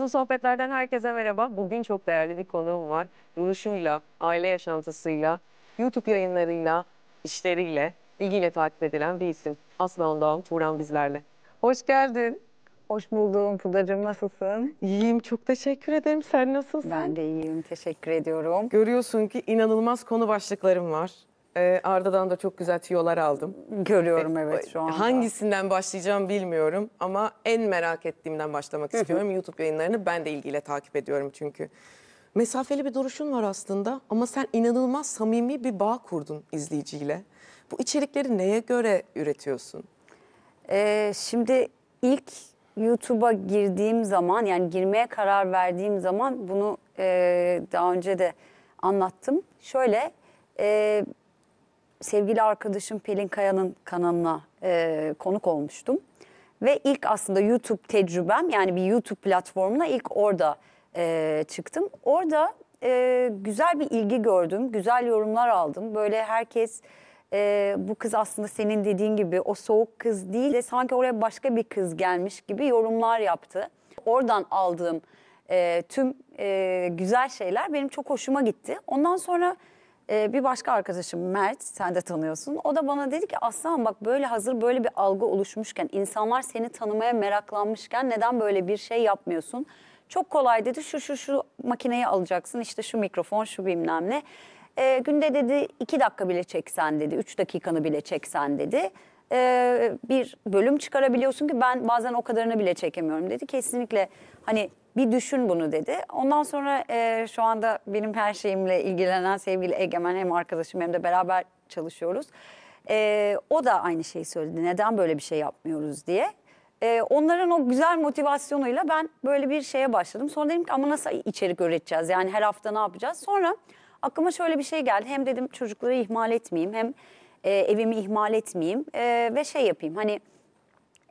Hızlı Sohbetler'den herkese merhaba. Bugün çok değerli bir konuğum var. Duruşuyla, aile yaşantısıyla, YouTube yayınlarıyla, işleriyle, ilgiyle takip edilen bir isim. Aslan Doğan Turan bizlerle. Hoş geldin. Hoş buldum Pudacığım. Nasılsın? İyiyim. Çok teşekkür ederim. Sen nasılsın? Ben de iyiyim. Teşekkür ediyorum. Görüyorsun ki inanılmaz konu başlıklarım var. Ee, Arda'dan da çok güzel tiyolar aldım. Görüyorum ee, evet şu anda. Hangisinden başlayacağım bilmiyorum ama en merak ettiğimden başlamak istiyorum. YouTube yayınlarını ben de ilgiyle takip ediyorum çünkü. Mesafeli bir duruşun var aslında ama sen inanılmaz samimi bir bağ kurdun izleyiciyle. Bu içerikleri neye göre üretiyorsun? Ee, şimdi ilk YouTube'a girdiğim zaman yani girmeye karar verdiğim zaman bunu e, daha önce de anlattım. Şöyle e, sevgili arkadaşım Pelin Kaya'nın kanalına e, konuk olmuştum. Ve ilk aslında YouTube tecrübem yani bir YouTube platformuna ilk orada e, çıktım. Orada e, güzel bir ilgi gördüm, güzel yorumlar aldım. Böyle herkes e, bu kız aslında senin dediğin gibi o soğuk kız değil de sanki oraya başka bir kız gelmiş gibi yorumlar yaptı. Oradan aldığım e, tüm e, güzel şeyler benim çok hoşuma gitti. Ondan sonra ee, bir başka arkadaşım Mert, sen de tanıyorsun. O da bana dedi ki Aslan bak böyle hazır böyle bir algı oluşmuşken, insanlar seni tanımaya meraklanmışken neden böyle bir şey yapmıyorsun? Çok kolay dedi şu şu şu makineyi alacaksın işte şu mikrofon şu bilmem ne. Ee, günde dedi iki dakika bile çeksen dedi, üç dakikanı bile çeksen dedi e, bir bölüm çıkarabiliyorsun ki ben bazen o kadarını bile çekemiyorum dedi. Kesinlikle hani bir düşün bunu dedi. Ondan sonra e, şu anda benim her şeyimle ilgilenen sevgili Egemen hem arkadaşım hem de beraber çalışıyoruz. E, o da aynı şeyi söyledi. Neden böyle bir şey yapmıyoruz diye. E, onların o güzel motivasyonuyla ben böyle bir şeye başladım. Sonra dedim ki ama nasıl içerik üreteceğiz? Yani her hafta ne yapacağız? Sonra aklıma şöyle bir şey geldi. Hem dedim çocukları ihmal etmeyeyim hem e, evimi ihmal etmeyeyim e, ve şey yapayım. Hani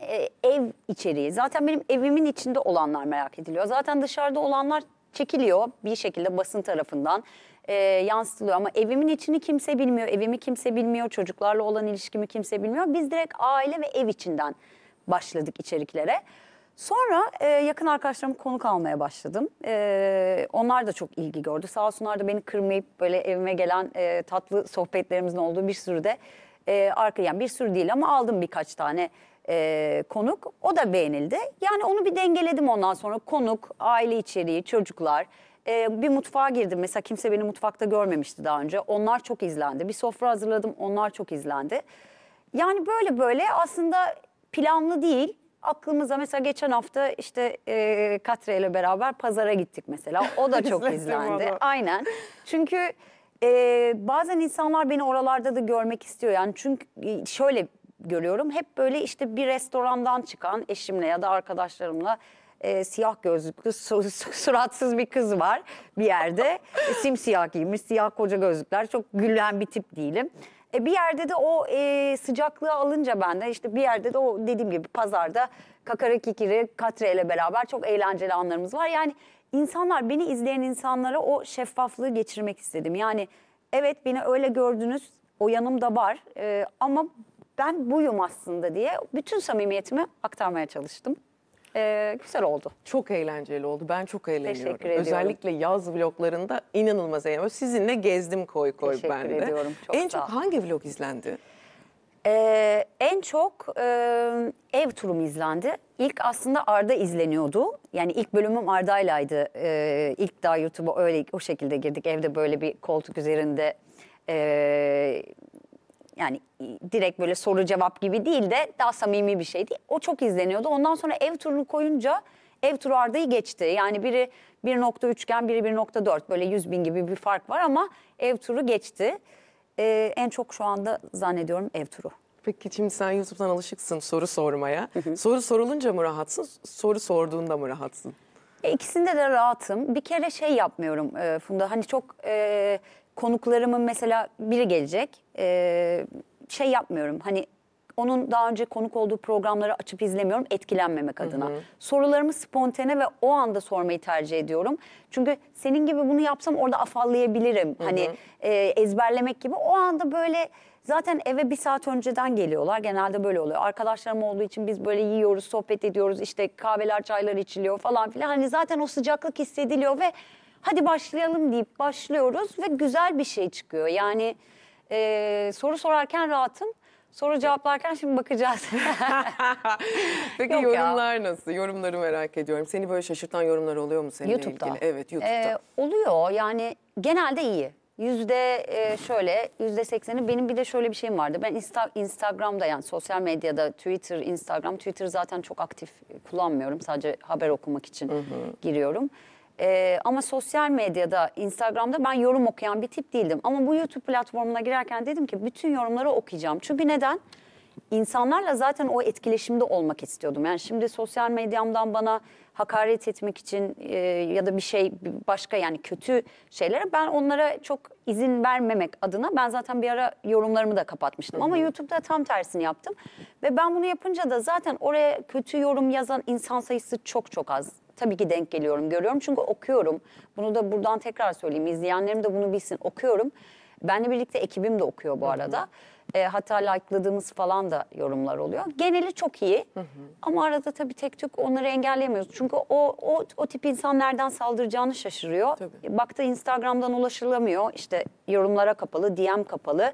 e, ev içeriği. Zaten benim evimin içinde olanlar merak ediliyor. Zaten dışarıda olanlar çekiliyor bir şekilde basın tarafından e, yansıtılıyor. Ama evimin içini kimse bilmiyor, evimi kimse bilmiyor, çocuklarla olan ilişkimi kimse bilmiyor. Biz direkt aile ve ev içinden başladık içeriklere. Sonra e, yakın arkadaşlarım konuk almaya başladım. E, onlar da çok ilgi gördü. Sağ olsunlar da beni kırmayıp böyle evime gelen e, tatlı sohbetlerimizin olduğu bir sürü de e, arka yani bir sürü değil ama aldım birkaç tane e, konuk. O da beğenildi. Yani onu bir dengeledim ondan sonra. Konuk, aile içeriği, çocuklar. E, bir mutfağa girdim. Mesela kimse beni mutfakta görmemişti daha önce. Onlar çok izlendi. Bir sofra hazırladım. Onlar çok izlendi. Yani böyle böyle aslında planlı değil. Aklımıza mesela geçen hafta işte e, Katre ile beraber pazara gittik mesela. O da çok izlendi. onu. Aynen. Çünkü e, bazen insanlar beni oralarda da görmek istiyor. Yani çünkü şöyle görüyorum. Hep böyle işte bir restorandan çıkan eşimle ya da arkadaşlarımla e, siyah gözlüklü su, su, suratsız bir kız var bir yerde. E, simsiyah giymiş, siyah koca gözlükler. Çok gülen bir tip değilim. E, bir yerde de o e, sıcaklığı alınca bende işte bir yerde de o dediğim gibi pazarda kakara kikiri katre ile beraber çok eğlenceli anlarımız var. Yani insanlar beni izleyen insanlara o şeffaflığı geçirmek istedim. Yani evet beni öyle gördünüz o yanımda var e, ama ben buyum aslında diye bütün samimiyetimi aktarmaya çalıştım. Ee, güzel oldu. Çok eğlenceli oldu. Ben çok eğleniyorum. Teşekkür ediyorum. Özellikle yaz vloglarında inanılmaz eğleniyorum. Sizinle gezdim koy koy Teşekkür ben de. Teşekkür ediyorum. Çok en çok hangi vlog izlendi? Ee, en çok e, ev turum izlendi. İlk aslında Arda izleniyordu. Yani ilk bölümüm Arda'ylaydı. Ee, ilk daha YouTube'a öyle o şekilde girdik. Evde böyle bir koltuk üzerinde e, yani direkt böyle soru cevap gibi değil de daha samimi bir şeydi. O çok izleniyordu. Ondan sonra ev turunu koyunca ev turu Arda'yı geçti. Yani biri 1.3'gen biri 1.4 böyle 100 bin gibi bir fark var ama ev turu geçti. Ee, en çok şu anda zannediyorum ev turu. Peki şimdi sen YouTube'dan alışıksın soru sormaya. Soru sorulunca mı rahatsın, soru sorduğunda mı rahatsın? E, ikisinde de rahatım. Bir kere şey yapmıyorum e, Funda. Hani çok e, konuklarımın mesela biri gelecek. E, şey yapmıyorum hani onun daha önce konuk olduğu programları açıp izlemiyorum etkilenmemek adına. Hı hı. Sorularımı spontane ve o anda sormayı tercih ediyorum. Çünkü senin gibi bunu yapsam orada afallayabilirim. Hı hani, hı. Hani e, ezberlemek gibi o anda böyle zaten eve bir saat önceden geliyorlar. Genelde böyle oluyor. Arkadaşlarım olduğu için biz böyle yiyoruz, sohbet ediyoruz. İşte kahveler, çaylar içiliyor falan filan. Hani zaten o sıcaklık hissediliyor ve hadi başlayalım deyip başlıyoruz ve güzel bir şey çıkıyor. Yani e, soru sorarken rahatım. Soru cevaplarken şimdi bakacağız. Peki Yok yorumlar ya. nasıl? Yorumları merak ediyorum. Seni böyle şaşırtan yorumlar oluyor mu seninle YouTube'da. ilgili? Evet YouTube'da. Ee, oluyor yani genelde iyi. Yüzde e, şöyle, yüzde sekseni benim bir de şöyle bir şeyim vardı. Ben Insta, Instagram'da yani sosyal medyada Twitter, Instagram. Twitter zaten çok aktif kullanmıyorum. Sadece haber okumak için hı hı. giriyorum. Ee, ama sosyal medyada, Instagram'da ben yorum okuyan bir tip değildim. Ama bu YouTube platformuna girerken dedim ki bütün yorumları okuyacağım. Çünkü neden? İnsanlarla zaten o etkileşimde olmak istiyordum. Yani şimdi sosyal medyamdan bana hakaret etmek için e, ya da bir şey başka yani kötü şeylere ben onlara çok izin vermemek adına ben zaten bir ara yorumlarımı da kapatmıştım. Ama YouTube'da tam tersini yaptım. Ve ben bunu yapınca da zaten oraya kötü yorum yazan insan sayısı çok çok az tabii ki denk geliyorum, görüyorum. Çünkü okuyorum. Bunu da buradan tekrar söyleyeyim. İzleyenlerim de bunu bilsin. Okuyorum. Benle birlikte ekibim de okuyor bu arada. E, hatta like'ladığımız falan da yorumlar oluyor. Geneli çok iyi. Ama arada tabii tek tük onları engelleyemiyoruz. Çünkü o, o, o tip insanlardan saldıracağını şaşırıyor. Tabii. Baktı Instagram'dan ulaşılamıyor. İşte yorumlara kapalı, DM kapalı.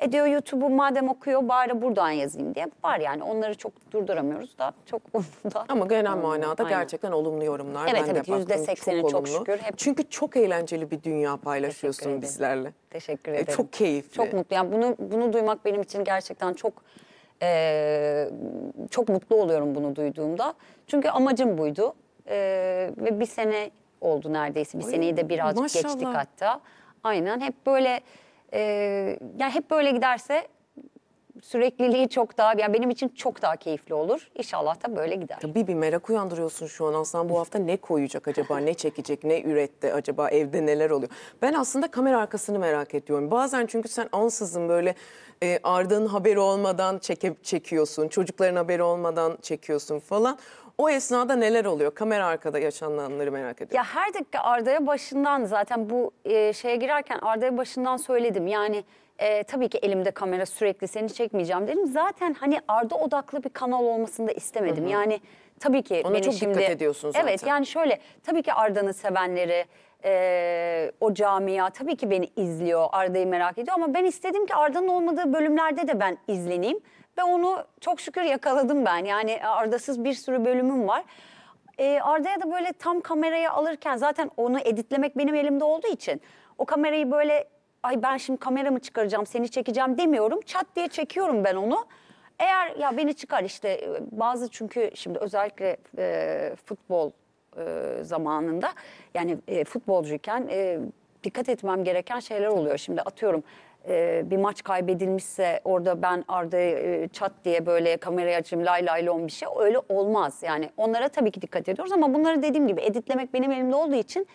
E diyor YouTube'u madem okuyor bari buradan yazayım diye. Var yani onları çok durduramıyoruz da çok da. Ama genel hmm, manada gerçekten olumlu yorumlar. Evet ben evet yüzde sekseni çok, çok şükür. Hep... Çünkü çok eğlenceli bir dünya paylaşıyorsun bizlerle. Teşekkür ederim. E, çok keyifli. Çok mutlu. Yani bunu, bunu duymak benim için gerçekten çok... Ee, çok mutlu oluyorum bunu duyduğumda. Çünkü amacım buydu. Ee, ve bir sene oldu neredeyse. Bir Ay, seneyi de birazcık maşallah. geçtik hatta. Aynen hep böyle e, ee, yani hep böyle giderse sürekliliği çok daha yani benim için çok daha keyifli olur. İnşallah da böyle gider. Tabii bir merak uyandırıyorsun şu an Aslan. Bu hafta ne koyacak acaba? Ne çekecek? Ne üretti acaba? Evde neler oluyor? Ben aslında kamera arkasını merak ediyorum. Bazen çünkü sen ansızın böyle e, Arda'nın haberi olmadan çeke, çekiyorsun. Çocukların haberi olmadan çekiyorsun falan. O esnada neler oluyor? Kamera arkada yaşananları merak ediyorum. Ya her dakika Arda'ya başından zaten bu e, şeye girerken Arda'ya başından söyledim. Yani e, tabii ki elimde kamera sürekli seni çekmeyeceğim dedim. Zaten hani Arda odaklı bir kanal olmasını da istemedim. Hı hı. Yani tabii ki Ona çok şimdi... dikkat ediyorsun zaten. Evet yani şöyle tabii ki Arda'nın sevenleri ee, o camia tabii ki beni izliyor, Arda'yı merak ediyor ama ben istedim ki Arda'nın olmadığı bölümlerde de ben izleneyim. Ve onu çok şükür yakaladım ben. Yani e, Arda'sız bir sürü bölümüm var. Ee, Arda'ya da böyle tam kameraya alırken zaten onu editlemek benim elimde olduğu için o kamerayı böyle ay ben şimdi kameramı çıkaracağım seni çekeceğim demiyorum. Çat diye çekiyorum ben onu. Eğer ya beni çıkar işte e, bazı çünkü şimdi özellikle e, futbol e, zamanında yani e, futbolcuyken e, dikkat etmem gereken şeyler oluyor. Şimdi atıyorum e, bir maç kaybedilmişse orada ben arda e, çat diye böyle kameraya açayım lay lay lon bir şey öyle olmaz. Yani onlara tabii ki dikkat ediyoruz ama bunları dediğim gibi editlemek benim elimde olduğu için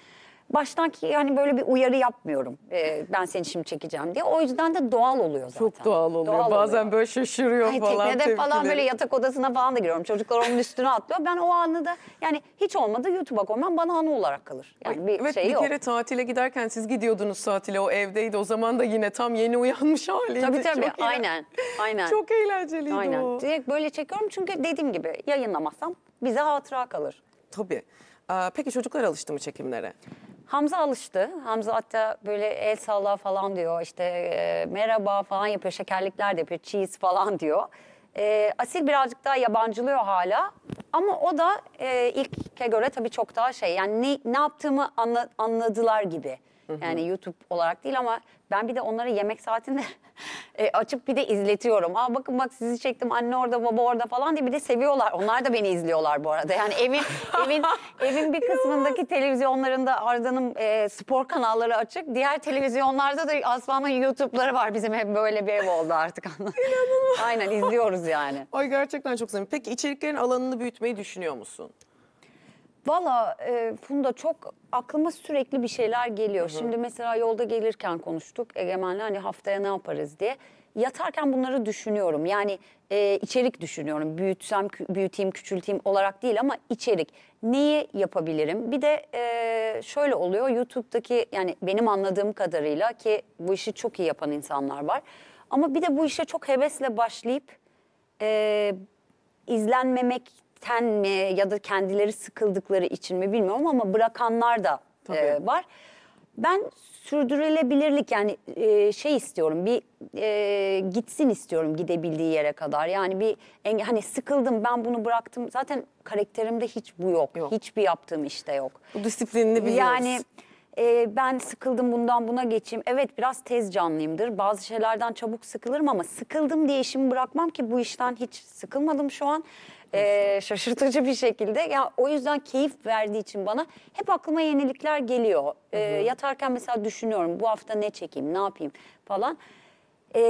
baştan ki yani böyle bir uyarı yapmıyorum. Ee, ben seni şimdi çekeceğim diye. O yüzden de doğal oluyor zaten. Çok doğal oluyor. Doğal Bazen oluyor. böyle şaşırıyor Ay, falan. Teknede tepkileri. falan böyle yatak odasına falan da giriyorum. Çocuklar onun üstüne atlıyor. Ben o anı da yani hiç olmadı YouTube'a koymam bana anı olarak kalır. Yani bir evet, şey bir yok. Bir kere tatile giderken siz gidiyordunuz tatile o evdeydi. O zaman da yine tam yeni uyanmış haliydi. Tabii tabii Çok aynen. aynen. Çok eğlenceliydi aynen. o. Direkt böyle çekiyorum çünkü dediğim gibi yayınlamazsam bize hatıra kalır. Tabii. peki çocuklar alıştı mı çekimlere? Hamza alıştı. Hamza hatta böyle el salla falan diyor. İşte e, merhaba falan yapıyor. Şekerlikler de yapıyor. Cheese falan diyor. E, Asil birazcık daha yabancılıyor hala. Ama o da e, ilke göre tabii çok daha şey. Yani ne, ne yaptığımı anla, anladılar gibi. Yani YouTube olarak değil ama ben bir de onlara yemek saatinde e, açıp bir de izletiyorum. Aa bakın bak sizi çektim anne orada baba orada falan diye bir de seviyorlar. Onlar da beni izliyorlar bu arada. Yani evin evin evin bir kısmındaki televizyonlarında Arda'nın e, spor kanalları açık. Diğer televizyonlarda da Aslan'ın YouTube'ları var. Bizim hep böyle bir ev oldu artık. Aynen izliyoruz yani. Ay gerçekten çok sevim. Peki içeriklerin alanını büyütmeyi düşünüyor musun? Valla e, Funda çok aklıma sürekli bir şeyler geliyor. Hı-hı. Şimdi mesela yolda gelirken konuştuk Egemen'le hani haftaya ne yaparız diye. Yatarken bunları düşünüyorum. Yani e, içerik düşünüyorum. Büyütsem, büyüteyim, küçülteyim olarak değil ama içerik. Neyi yapabilirim? Bir de e, şöyle oluyor. YouTube'daki yani benim anladığım kadarıyla ki bu işi çok iyi yapan insanlar var. Ama bir de bu işe çok hevesle başlayıp e, izlenmemek heveslikten mi ya da kendileri sıkıldıkları için mi bilmiyorum ama bırakanlar da e, var. Ben sürdürülebilirlik yani e, şey istiyorum bir e, gitsin istiyorum gidebildiği yere kadar. Yani bir enge- hani sıkıldım ben bunu bıraktım. Zaten karakterimde hiç bu yok. Yok. Hiçbir yaptığım işte yok. Bu disiplinini biliyoruz. Yani e, ben sıkıldım bundan buna geçeyim. Evet biraz tez canlıyımdır. Bazı şeylerden çabuk sıkılırım ama sıkıldım diye işimi bırakmam ki bu işten hiç sıkılmadım şu an. E, şaşırtıcı bir şekilde. Ya o yüzden keyif verdiği için bana hep aklıma yenilikler geliyor. E, yatarken mesela düşünüyorum bu hafta ne çekeyim, ne yapayım falan. E,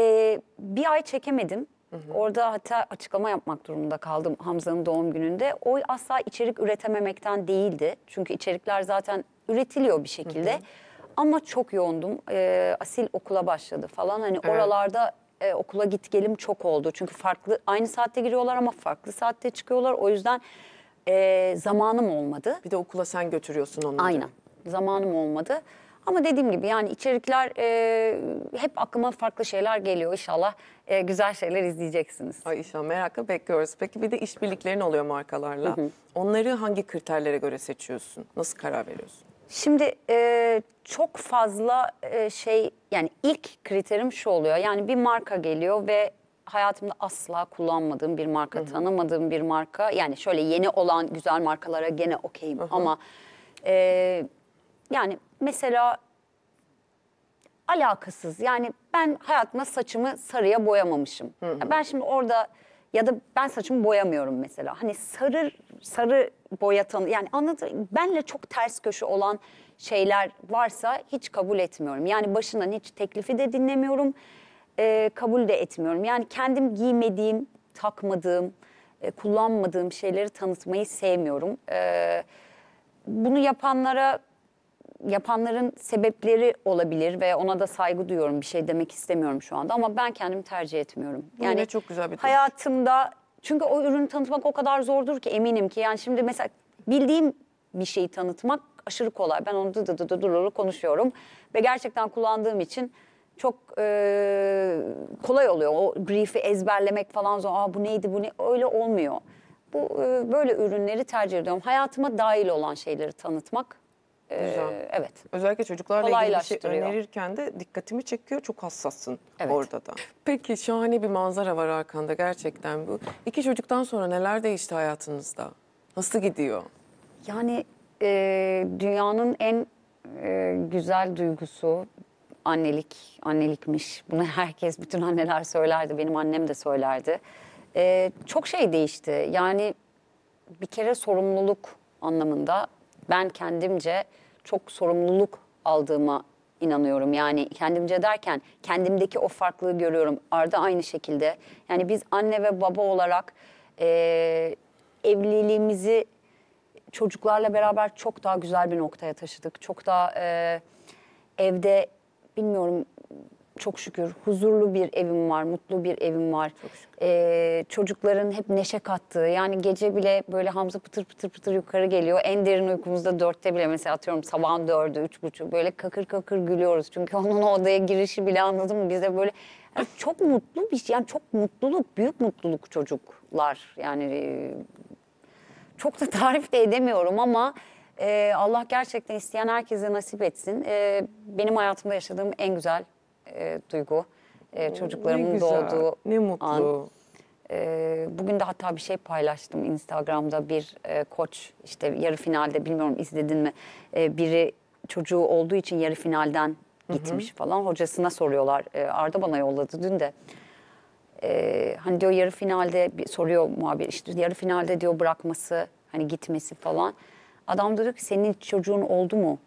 bir ay çekemedim. Orada hatta açıklama yapmak durumunda kaldım Hamza'nın doğum gününde. O asla içerik üretememekten değildi. Çünkü içerikler zaten üretiliyor bir şekilde. Hı hı. Ama çok yoğundum. E, Asil okula başladı falan. Hani evet. oralarda e, okula git gelim çok oldu. Çünkü farklı aynı saatte giriyorlar ama farklı saatte çıkıyorlar. O yüzden e, zamanım olmadı. Bir de okula sen götürüyorsun onları. Aynen. Zamanım olmadı. Ama dediğim gibi yani içerikler e, hep aklıma farklı şeyler geliyor. inşallah e, güzel şeyler izleyeceksiniz. Ay inşallah merakla bekliyoruz. Peki bir de işbirliklerin oluyor markalarla. Hı hı. Onları hangi kriterlere göre seçiyorsun? Nasıl karar veriyorsun? Şimdi e, çok fazla e, şey yani ilk kriterim şu oluyor. Yani bir marka geliyor ve hayatımda asla kullanmadığım bir marka, Hı-hı. tanımadığım bir marka. Yani şöyle yeni olan güzel markalara gene okeyim ama e, yani mesela alakasız. Yani ben hayatımda saçımı sarıya boyamamışım. Ya ben şimdi orada ya da ben saçımı boyamıyorum mesela. Hani sarır sarı boya yani anlatır benle çok ters köşe olan şeyler varsa hiç kabul etmiyorum. Yani başından hiç teklifi de dinlemiyorum. E, kabul de etmiyorum. Yani kendim giymediğim, takmadığım, e, kullanmadığım şeyleri tanıtmayı sevmiyorum. E, bunu yapanlara yapanların sebepleri olabilir ve ona da saygı duyuyorum. Bir şey demek istemiyorum şu anda ama ben kendimi tercih etmiyorum. Yani çok güzel bir hayatımda çünkü o ürünü tanıtmak o kadar zordur ki eminim ki. Yani şimdi mesela bildiğim bir şeyi tanıtmak aşırı kolay. Ben onu dı dı dı dı durulu konuşuyorum. Ve gerçekten kullandığım için çok e, kolay oluyor. O brief'i ezberlemek falan zor. Aa bu neydi bu ne? Öyle olmuyor. Bu e, böyle ürünleri tercih ediyorum. Hayatıma dahil olan şeyleri tanıtmak ee, güzel. evet. Özellikle çocuklarla ilgili bir şey önerirken de dikkatimi çekiyor. Çok hassassın evet. orada da. Peki şahane bir manzara var arkanda gerçekten. bu. İki çocuktan sonra neler değişti hayatınızda? Nasıl gidiyor? Yani e, dünyanın en e, güzel duygusu annelik. Annelikmiş. Bunu herkes, bütün anneler söylerdi. Benim annem de söylerdi. E, çok şey değişti. Yani bir kere sorumluluk anlamında ben kendimce çok sorumluluk aldığıma inanıyorum. Yani kendimce derken kendimdeki o farklılığı görüyorum. Arda aynı şekilde. Yani biz anne ve baba olarak e, evliliğimizi çocuklarla beraber çok daha güzel bir noktaya taşıdık. Çok daha e, evde bilmiyorum çok şükür huzurlu bir evim var, mutlu bir evim var. Ee, çocukların hep neşe kattığı, yani gece bile böyle Hamza pıtır pıtır pıtır yukarı geliyor. En derin uykumuzda dörtte bile mesela atıyorum sabahın dördü, üç buçuk böyle kakır kakır gülüyoruz. Çünkü onun odaya girişi bile anladın mı? Bize böyle yani çok mutlu bir şey, yani çok mutluluk, büyük mutluluk çocuklar. Yani e, çok da tarif de edemiyorum ama... Ee, Allah gerçekten isteyen herkese nasip etsin. Ee, benim hayatımda yaşadığım en güzel e, duygu. E, çocuklarımın ne güzel, doğduğu ne mutlu. an. E, bugün de hatta bir şey paylaştım Instagram'da bir e, koç işte yarı finalde bilmiyorum izledin mi e, biri çocuğu olduğu için yarı finalden gitmiş hı hı. falan hocasına soruyorlar e, Arda bana yolladı dün de e, hani diyor yarı finalde soruyor muhabir işte yarı finalde diyor bırakması hani gitmesi falan adam diyor ki senin çocuğun oldu mu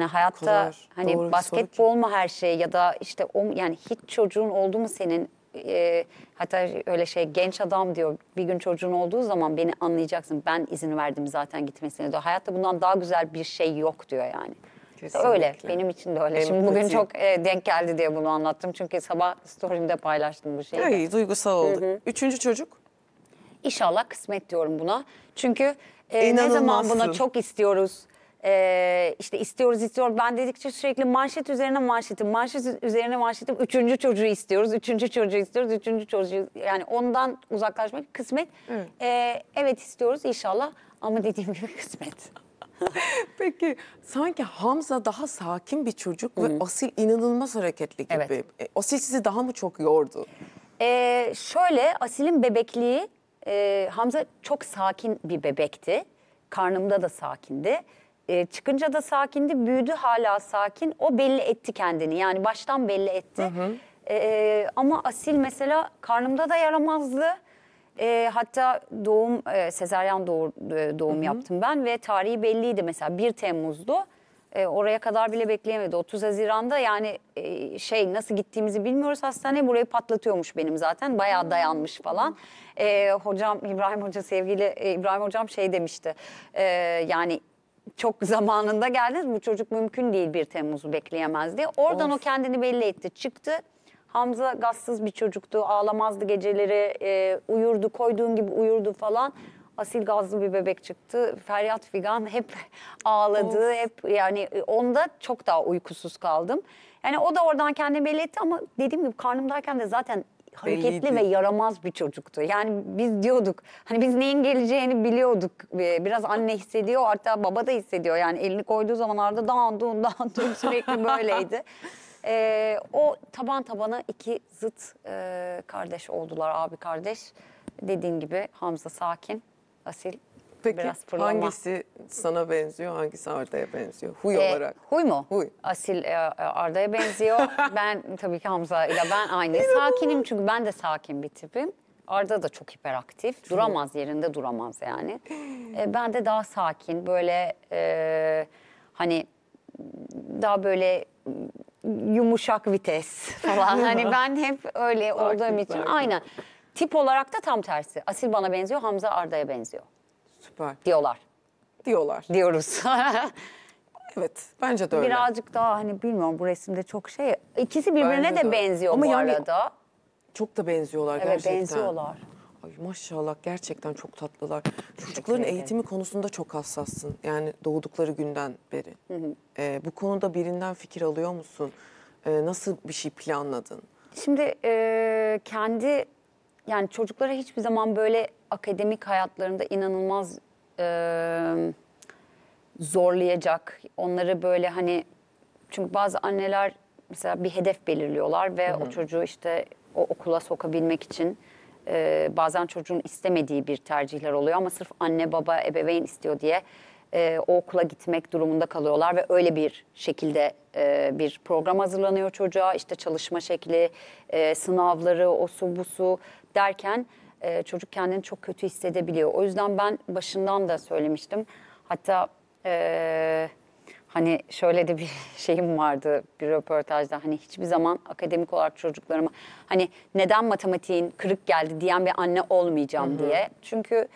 yani hayatta Kular, hani doğru, basketbol mu her şey ya da işte o yani hiç çocuğun oldu mu senin e, hatta öyle şey genç adam diyor bir gün çocuğun olduğu zaman beni anlayacaksın ben izin verdim zaten gitmesine diyor. Hayatta bundan daha güzel bir şey yok diyor yani. Kesinlikle. Öyle benim için de öyle. Şimdi bugün çok e, denk geldi diye bunu anlattım çünkü sabah story'imde paylaştım bu şeyi. İyi duygusal oldu. Hı -hı. Üçüncü çocuk? İnşallah kısmet diyorum buna. Çünkü e, ne zaman buna çok istiyoruz ee, işte istiyoruz istiyoruz ben dedikçe sürekli manşet üzerine manşetim manşet üzerine manşetim üçüncü çocuğu istiyoruz üçüncü çocuğu istiyoruz üçüncü çocuğu yani ondan uzaklaşmak kısmet evet, ee, evet istiyoruz inşallah ama dediğim gibi kısmet. Peki sanki Hamza daha sakin bir çocuk -hı. ve Asil inanılmaz hareketli gibi. Evet. E, asil sizi daha mı çok yordu? Ee, şöyle Asil'in bebekliği e, Hamza çok sakin bir bebekti. Karnımda da sakindi. E, çıkınca da sakindi, büyüdü hala sakin. O belli etti kendini yani baştan belli etti. Hı hı. E, e, ama Asil mesela karnımda da yaramazdı. E, hatta doğum, e, sezaryen doğur, e, doğum hı hı. yaptım ben ve tarihi belliydi mesela 1 Temmuz'du. E, oraya kadar bile bekleyemedi. 30 Haziran'da yani e, şey nasıl gittiğimizi bilmiyoruz hastaneye. Burayı patlatıyormuş benim zaten. Bayağı dayanmış falan. E, hocam İbrahim Hoca sevgili e, İbrahim Hocam şey demişti. E, yani çok zamanında geldiniz. Bu çocuk mümkün değil 1 Temmuz'u bekleyemez diye. Oradan of. o kendini belli etti. Çıktı. Hamza gazsız bir çocuktu. Ağlamazdı geceleri. E, uyurdu. Koyduğun gibi uyurdu falan. Asil gazlı bir bebek çıktı. Feryat Figan hep ağladı. Of. Hep yani e, onda çok daha uykusuz kaldım. Yani o da oradan kendini belli etti ama dediğim gibi karnımdayken de zaten hareketli belliydi. ve yaramaz bir çocuktu. Yani biz diyorduk hani biz neyin geleceğini biliyorduk. Ee, biraz anne hissediyor hatta baba da hissediyor. Yani elini koyduğu zamanlarda dandun dandun sürekli böyleydi. Ee, o taban tabana iki zıt e, kardeş oldular abi kardeş. Dediğin gibi Hamza sakin, asil Peki biraz hangisi sana benziyor, hangisi Arda'ya benziyor? Huy Ee, olarak. Huy mu? Huy. Asil e, e Arda'ya benziyor. ben tabii ki Hamza ile ben aynı. Sakinim çünkü ben de sakin bir tipim. Arda da çok hiperaktif. Duramaz yerinde duramaz yani. E, ben de daha sakin böyle e, hani daha böyle yumuşak vites falan. hani ben hep öyle olduğum için aynen. Tip olarak da tam tersi. Asil bana benziyor, Hamza Arda'ya benziyor var diyorlar. Diyorlar. Diyoruz. Evet bence de öyle. Birazcık daha hani bilmiyorum bu resimde çok şey. İkisi birbirine de, de. benziyor Ama bu yani- arada. Çok da benziyorlar Evet gerçekten. benziyorlar. Ay maşallah gerçekten çok tatlılar. Çocukların ederim. eğitimi konusunda çok hassassın. Yani doğdukları günden beri. Ee, bu konuda birinden fikir alıyor musun? Ee, nasıl bir şey planladın? Şimdi e, kendi yani çocuklara hiçbir zaman böyle akademik hayatlarında inanılmaz e, zorlayacak. Onları böyle hani çünkü bazı anneler mesela bir hedef belirliyorlar ve Hı-hı. o çocuğu işte o okula sokabilmek için e, bazen çocuğun istemediği bir tercihler oluyor ama sırf anne baba ebeveyn istiyor diye e, o okula gitmek durumunda kalıyorlar ve öyle bir şekilde e, bir program hazırlanıyor çocuğa işte çalışma şekli e, sınavları o su bu su derken e, çocuk kendini çok kötü hissedebiliyor. O yüzden ben başından da söylemiştim. Hatta e, hani şöyle de bir şeyim vardı bir röportajda hani hiçbir zaman akademik olarak çocuklarıma hani neden matematiğin kırık geldi diyen bir anne olmayacağım Hı-hı. diye. Çünkü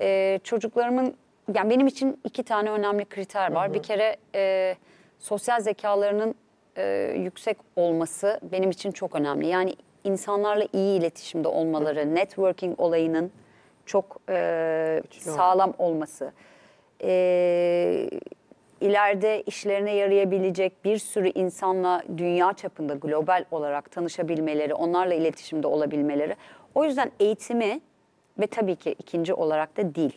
e, çocuklarımın yani benim için iki tane önemli kriter var. Hı-hı. Bir kere e, sosyal zekalarının e, yüksek olması benim için çok önemli. Yani insanlarla iyi iletişimde olmaları, networking olayının çok e, sağlam olması, e, ileride işlerine yarayabilecek bir sürü insanla dünya çapında global olarak tanışabilmeleri, onlarla iletişimde olabilmeleri. O yüzden eğitimi ve tabii ki ikinci olarak da dil.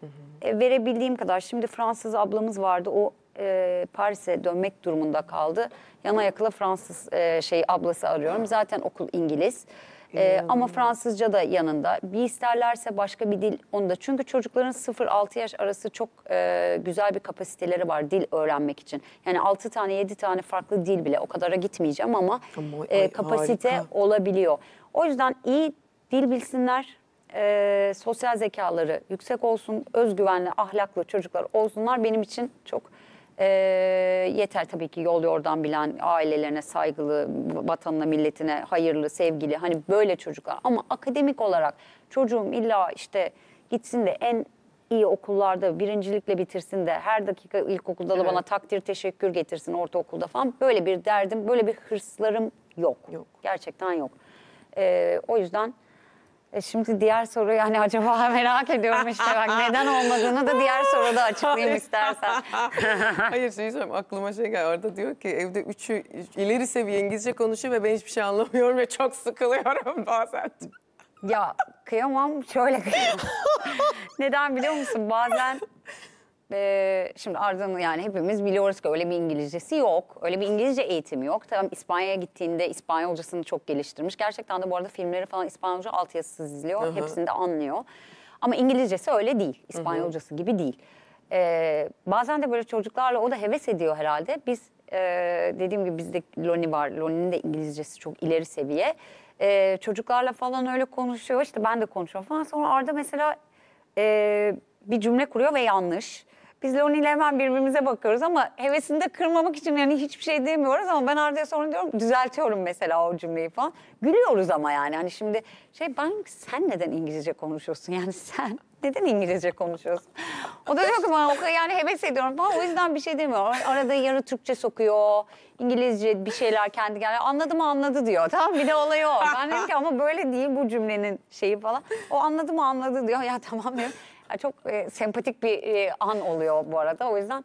Hı hı. E, verebildiğim kadar şimdi Fransız ablamız vardı o e, Paris'e dönmek durumunda kaldı. Yana yakıla Fransız e, şey ablası arıyorum. Zaten okul İngiliz. E, ama Fransızca da yanında. Bir isterlerse başka bir dil onu da. Çünkü çocukların 0-6 yaş arası çok e, güzel bir kapasiteleri var dil öğrenmek için. Yani 6 tane 7 tane farklı dil bile o kadara gitmeyeceğim ama, e, kapasite harika. olabiliyor. O yüzden iyi dil bilsinler, e, sosyal zekaları yüksek olsun, özgüvenli, ahlaklı çocuklar olsunlar benim için çok e, yeter tabii ki yol yordan bilen ailelerine saygılı, vatanına, milletine hayırlı, sevgili hani böyle çocuklar. Ama akademik olarak çocuğum illa işte gitsin de en iyi okullarda birincilikle bitirsin de her dakika ilkokulda evet. da bana takdir teşekkür getirsin ortaokulda falan böyle bir derdim böyle bir hırslarım yok. yok. Gerçekten yok. Ee, o yüzden e şimdi diğer soru yani acaba merak ediyorum işte bak neden olmadığını da diğer soruda açıklayayım istersen. Hayır şey söyleyeyim aklıma şey geldi. Arda diyor ki evde üçü ileri seviye İngilizce konuşuyor ve ben hiçbir şey anlamıyorum ve çok sıkılıyorum bazen. Ya kıyamam şöyle kıyamam. neden biliyor musun bazen e, şimdi Arda'nın yani hepimiz biliyoruz ki öyle bir İngilizcesi yok. Öyle bir İngilizce eğitimi yok. Tamam İspanya'ya gittiğinde İspanyolcasını çok geliştirmiş. Gerçekten de bu arada filmleri falan İspanyolca altyazısız izliyor. Hı Hepsini de anlıyor. Ama İngilizcesi öyle değil. İspanyolcası Hı -hı. gibi değil. Ee, bazen de böyle çocuklarla o da heves ediyor herhalde. Biz e, dediğim gibi bizde Loni var. Loni'nin de İngilizcesi çok ileri seviye. Ee, çocuklarla falan öyle konuşuyor. İşte ben de konuşuyorum falan. Sonra Arda mesela e, bir cümle kuruyor ve yanlış. Biz Loni ile hemen birbirimize bakıyoruz ama hevesini de kırmamak için yani hiçbir şey demiyoruz ama ben Arda'ya sonra diyorum düzeltiyorum mesela o cümleyi falan. Gülüyoruz ama yani hani şimdi şey ben sen neden İngilizce konuşuyorsun yani sen neden İngilizce konuşuyorsun? O da diyor ki bana o kadar yani heves ediyorum falan o yüzden bir şey demiyor. Arada yarı Türkçe sokuyor, İngilizce bir şeyler kendi kendine anladı mı anladı diyor. Tamam bir de olayı o. Ben dedim ki ama böyle değil bu cümlenin şeyi falan. O anladı mı anladı diyor ya tamam diyorum. Çok e, sempatik bir e, an oluyor bu arada. O yüzden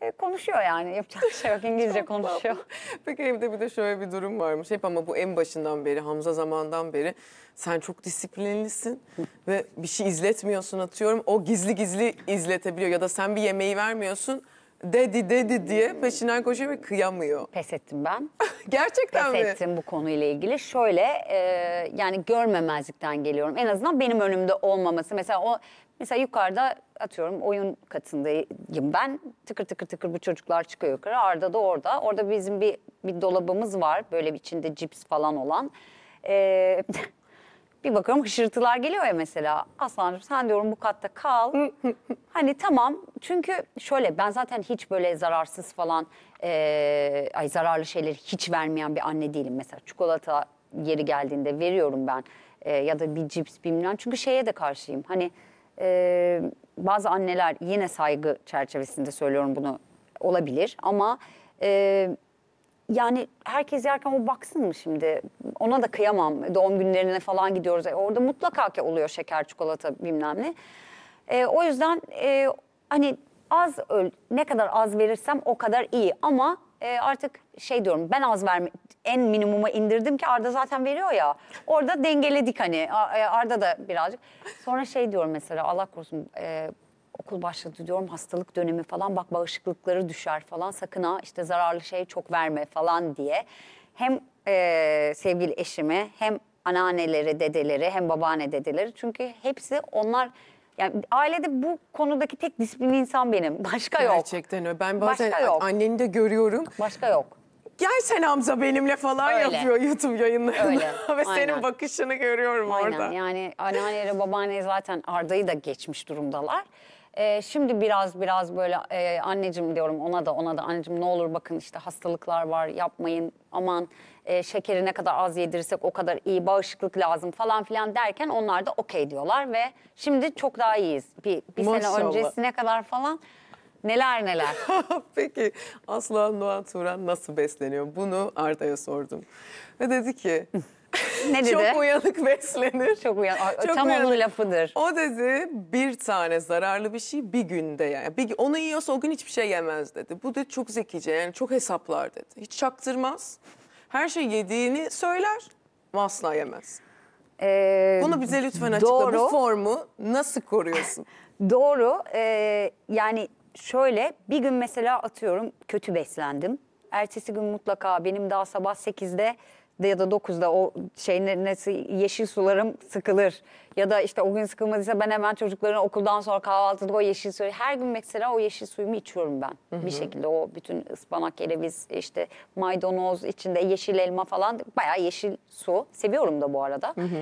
e, konuşuyor yani. Yapacak bir şey yok. İngilizce Çok tatlı. konuşuyor. Peki evde bir de şöyle bir durum varmış. Hep ama bu en başından beri, Hamza zamandan beri sen çok disiplinlisin ve bir şey izletmiyorsun atıyorum. O gizli gizli izletebiliyor ya da sen bir yemeği vermiyorsun. Dedi dedi diye peşinden koşuyor ve kıyamıyor. Pes ettim ben. Gerçekten Pes mi? ettim bu konuyla ilgili. Şöyle e, yani görmemezlikten geliyorum. En azından benim önümde olmaması. Mesela o Mesela yukarıda atıyorum oyun katındayım ben. Tıkır tıkır tıkır bu çocuklar çıkıyor yukarı. Arda da orada. Orada bizim bir, bir dolabımız var. Böyle bir içinde cips falan olan. Ee, bir bakıyorum hışırtılar geliyor ya mesela. Aslancığım sen diyorum bu katta kal. hani tamam çünkü şöyle ben zaten hiç böyle zararsız falan e, ay zararlı şeyleri hiç vermeyen bir anne değilim. Mesela çikolata yeri geldiğinde veriyorum ben e, ya da bir cips bilmem. Çünkü şeye de karşıyım hani e, bazı anneler yine saygı çerçevesinde söylüyorum bunu olabilir ama e, yani herkes yerken o baksın mı şimdi? Ona da kıyamam. Doğum günlerine falan gidiyoruz. E, orada mutlaka ki oluyor şeker, çikolata bilmem ne. E, o yüzden e, hani az öl, ne kadar az verirsem o kadar iyi ama e, artık şey diyorum ben az verme en minimuma indirdim ki Arda zaten veriyor ya. Orada dengeledik hani e, Arda da birazcık. Sonra şey diyorum mesela Allah korusun e, okul başladı diyorum hastalık dönemi falan bak bağışıklıkları düşer falan sakın ha işte zararlı şey çok verme falan diye. Hem e, sevgili eşime hem anneanneleri, dedeleri hem babaanne dedeleri çünkü hepsi onlar yani ailede bu konudaki tek disiplin insan benim. Başka yok. Gerçekten öyle. Ben bazen Başka yok. anneni de görüyorum. Başka yok. Gel sen Hamza benimle falan Öyle. yapıyor YouTube yayınlarında. Öyle, Ve aynen. senin bakışını görüyorum Aynen. orada. Yani anneanneyle babaanne zaten Arda'yı da geçmiş durumdalar. Ee, şimdi biraz biraz böyle e, anneciğim diyorum ona da ona da anneciğim ne olur bakın işte hastalıklar var yapmayın aman e, şekeri ne kadar az yedirirsek o kadar iyi bağışıklık lazım falan filan derken onlar da okey diyorlar ve şimdi çok daha iyiyiz. Bir, bir sene öncesine kadar falan neler neler. Peki Aslan Doğan Turan nasıl besleniyor? Bunu Arda'ya sordum. Ve dedi ki ne dedi? çok uyanık beslenir. Çok uyanık. Çok Tam onun lafıdır. O dedi bir tane zararlı bir şey bir günde yani. Bir, onu yiyorsa o gün hiçbir şey yemez dedi. Bu da çok zekice yani çok hesaplar dedi. Hiç çaktırmaz her şey yediğini söyler ama asla yemez. Ee, Bunu bize lütfen açıkla. Doğru. Bu formu nasıl koruyorsun? doğru. Ee, yani şöyle bir gün mesela atıyorum kötü beslendim. Ertesi gün mutlaka benim daha sabah 8'de ya da 9'da o şey ne, nesi, yeşil sularım sıkılır. Ya da işte o gün sıkılmadıysa ben hemen çocukların okuldan sonra kahvaltıda o yeşil suyu. Her gün mesela o yeşil suyumu içiyorum ben. Hı hı. Bir şekilde o bütün ıspanak, kereviz, işte maydanoz içinde yeşil elma falan bayağı yeşil su. Seviyorum da bu arada. Hı hı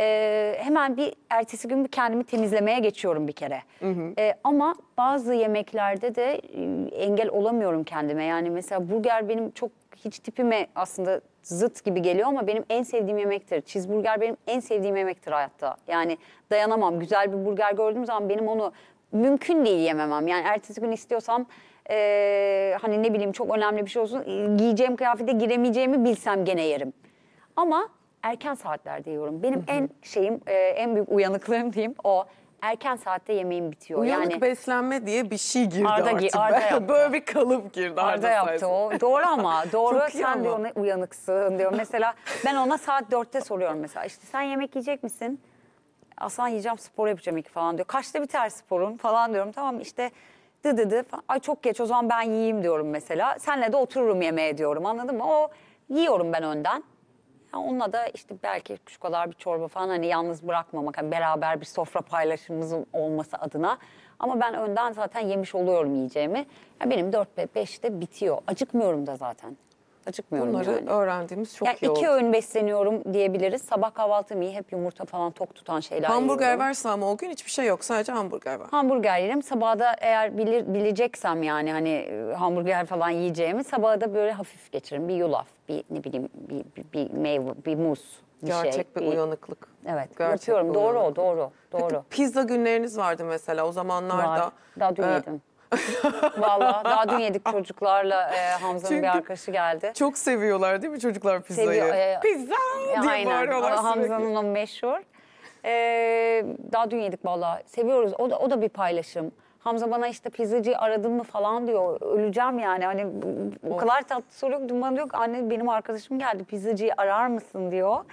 ee, hemen bir ertesi gün kendimi temizlemeye geçiyorum bir kere. Hı hı. ee, ama bazı yemeklerde de ıı, engel olamıyorum kendime. Yani mesela burger benim çok hiç tipime aslında zıt gibi geliyor ama benim en sevdiğim yemektir. Cheeseburger benim en sevdiğim yemektir hayatta. Yani dayanamam. Güzel bir burger gördüğüm zaman benim onu mümkün değil yememem. Yani ertesi gün istiyorsam e, hani ne bileyim çok önemli bir şey olsun giyeceğim kıyafete giremeyeceğimi bilsem gene yerim. Ama erken saatlerde yiyorum. Benim en şeyim, e, en büyük uyanıklığım diyeyim o erken saatte yemeğim bitiyor. Uyanık yani, beslenme diye bir şey girdi Arda, artık. Arda yaptı. Böyle bir kalıp girdi Arda, Arda yaptı o. Doğru ama doğru sen diyor ona uyanıksın diyor. Mesela ben ona saat dörtte soruyorum mesela işte sen yemek yiyecek misin? Aslan yiyeceğim spor yapacağım iki falan diyor. Kaçta biter sporun falan diyorum tamam işte dı dı dı Ay çok geç o zaman ben yiyeyim diyorum mesela. Senle de otururum yemeğe diyorum anladın mı? O yiyorum ben önden. Yani onunla da işte belki şu bir çorba falan hani yalnız bırakmamak, hani beraber bir sofra paylaşımımızın olması adına. Ama ben önden zaten yemiş oluyorum yiyeceğimi. Yani benim 4-5'te bitiyor. Acıkmıyorum da zaten. Acıkmıyorum Bunları yani. öğrendiğimiz çok yani iyi iki oldu. öğün besleniyorum diyebiliriz. Sabah kahvaltım iyi. Hep yumurta falan tok tutan şeyler Hamburger yiyorum. versin ama o gün hiçbir şey yok. Sadece hamburger var. Hamburger yerim. Sabaha da eğer bilir, bileceksem yani hani e, hamburger falan yiyeceğimi sabaha da böyle hafif geçiririm. Bir yulaf, bir ne bileyim bir, bir, bir meyve, bir muz. Bir şey, Gerçek şey, bir, bir uyanıklık. Evet Gerçek yapıyorum. Doğru o doğru. doğru. Peki, pizza günleriniz vardı mesela o zamanlarda. Var. Daha dün e, yedim. Vallahi daha dün yedik çocuklarla e, Hamza'nın bir arkadaşı geldi. Çok seviyorlar değil mi çocuklar pizzayı? Seviyor, e, Pizza e, diye aynen. bağırıyorlar sürekli. Hamza'nın o meşhur. Ee, daha dün yedik valla. Seviyoruz. O da, o da bir paylaşım. Hamza bana işte pizzacıyı aradın mı falan diyor. Öleceğim yani. Hani o kadar tatlı soruyor. Duman yok. Anne benim arkadaşım geldi. Pizzacıyı arar mısın diyor.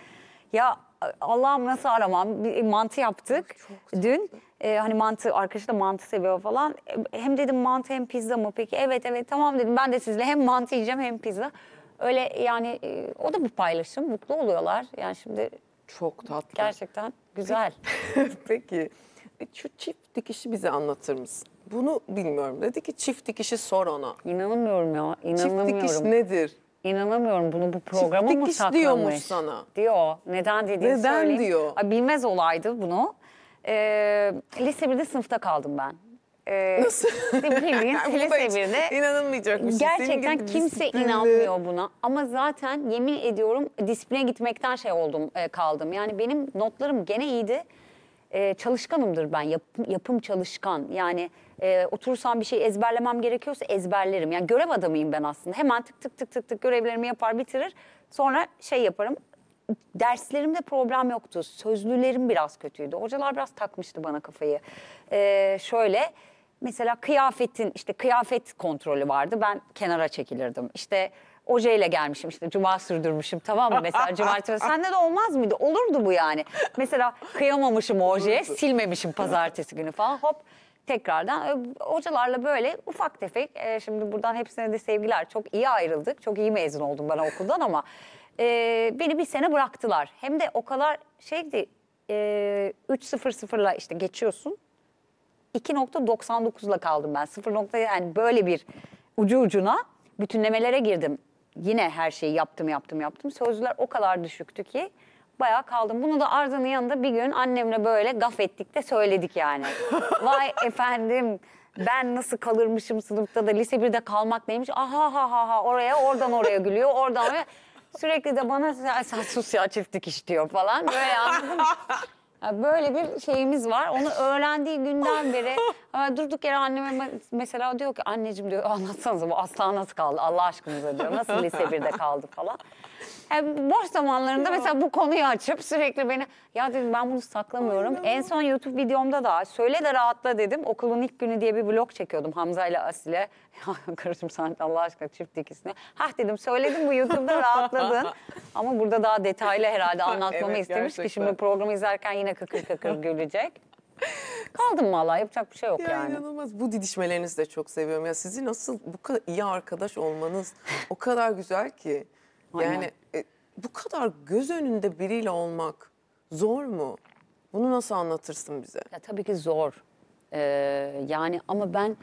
Ya Allah'ım nasıl aramam? Bir e, mantı yaptık dün. E, hani mantı, arkadaşı da mantı seviyor falan. Ee, hem dedim mantı hem pizza mı peki? Evet evet tamam dedim ben de sizle hem mantı yiyeceğim hem pizza. Öyle yani e, o da bir paylaşım. Mutlu oluyorlar. Yani şimdi Çok tatlı. gerçekten güzel. Peki şu çift dikişi bize anlatır mısın? Bunu bilmiyorum. Dedi ki çift dikişi sor ona. İnanamıyorum ya. Çift dikiş nedir? İnanamıyorum bunu bu programa Çift mı dikiş saklamış? diyormuş sana. Diyor. Neden dediğini Neden söyleyeyim. diyor? Ay, bilmez olaydı bunu. Ee, lise 1'de sınıfta kaldım ben. Ee, Nasıl? Bildiğin Bu da lise 1'de. İnanılmayacak bir şey. Gerçekten kimse inanmıyor buna. Ama zaten yemin ediyorum disipline gitmekten şey oldum e, kaldım. Yani benim notlarım gene iyiydi. E, çalışkanımdır ben. Yapım yapım çalışkan. Yani e, otursam bir şey ezberlemem gerekiyorsa ezberlerim. Yani görev adamıyım ben aslında. Hemen tık tık tık tık tık görevlerimi yapar bitirir. Sonra şey yaparım derslerimde problem yoktu. Sözlülerim biraz kötüydü. Hocalar biraz takmıştı bana kafayı. Ee, şöyle mesela kıyafetin işte kıyafet kontrolü vardı. Ben kenara çekilirdim. İşte ojeyle gelmişim işte cuma sürdürmüşüm tamam mı mesela cumartesi sende de olmaz mıydı olurdu bu yani mesela kıyamamışım ojeye silmemişim pazartesi günü falan hop tekrardan e, hocalarla böyle ufak tefek e, şimdi buradan hepsine de sevgiler çok iyi ayrıldık çok iyi mezun oldum bana okuldan ama e, beni bir sene bıraktılar. Hem de o kadar şeydi e, 3 0 işte geçiyorsun. 2.99'la kaldım ben. 0. Nokta, yani böyle bir ucu ucuna bütünlemelere girdim. Yine her şeyi yaptım yaptım yaptım. Sözler o kadar düşüktü ki bayağı kaldım. Bunu da Arda'nın yanında bir gün annemle böyle gaf ettik de söyledik yani. Vay efendim ben nasıl kalırmışım sınıfta da lise 1'de kalmak neymiş. Aha ha ha ha oraya oradan oraya gülüyor oradan oraya. Sürekli de bana sen, sen sus ya falan. Böyle anladın Böyle bir şeyimiz var. Onu öğrendiği günden beri durduk yere anneme mesela diyor ki anneciğim diyor anlatsanız bu aslan nasıl kaldı Allah aşkınıza diyor. Nasıl lise 1'de kaldı falan. Yani e, boş zamanlarında ya. mesela bu konuyu açıp sürekli beni ya dedim ben bunu saklamıyorum. Aynen. En son YouTube videomda da söyle de rahatla dedim. Okulun ilk günü diye bir vlog çekiyordum Hamza ile Asile. Ya karışım sen Allah aşkına çift ikisini. Hah dedim söyledim bu YouTube'da rahatladın. Ama burada daha detaylı herhalde anlatmamı evet, istemiş gerçekten. ki şimdi programı izlerken yine kıkır kıkır gülecek. Kaldım vallahi yapacak bir şey yok ya yani. inanılmaz Bu didişmelerinizi de çok seviyorum. Ya sizi nasıl bu kadar iyi arkadaş olmanız o kadar güzel ki. Yani e, bu kadar göz önünde biriyle olmak zor mu? Bunu nasıl anlatırsın bize? Ya tabii ki zor. Ee, yani ama ben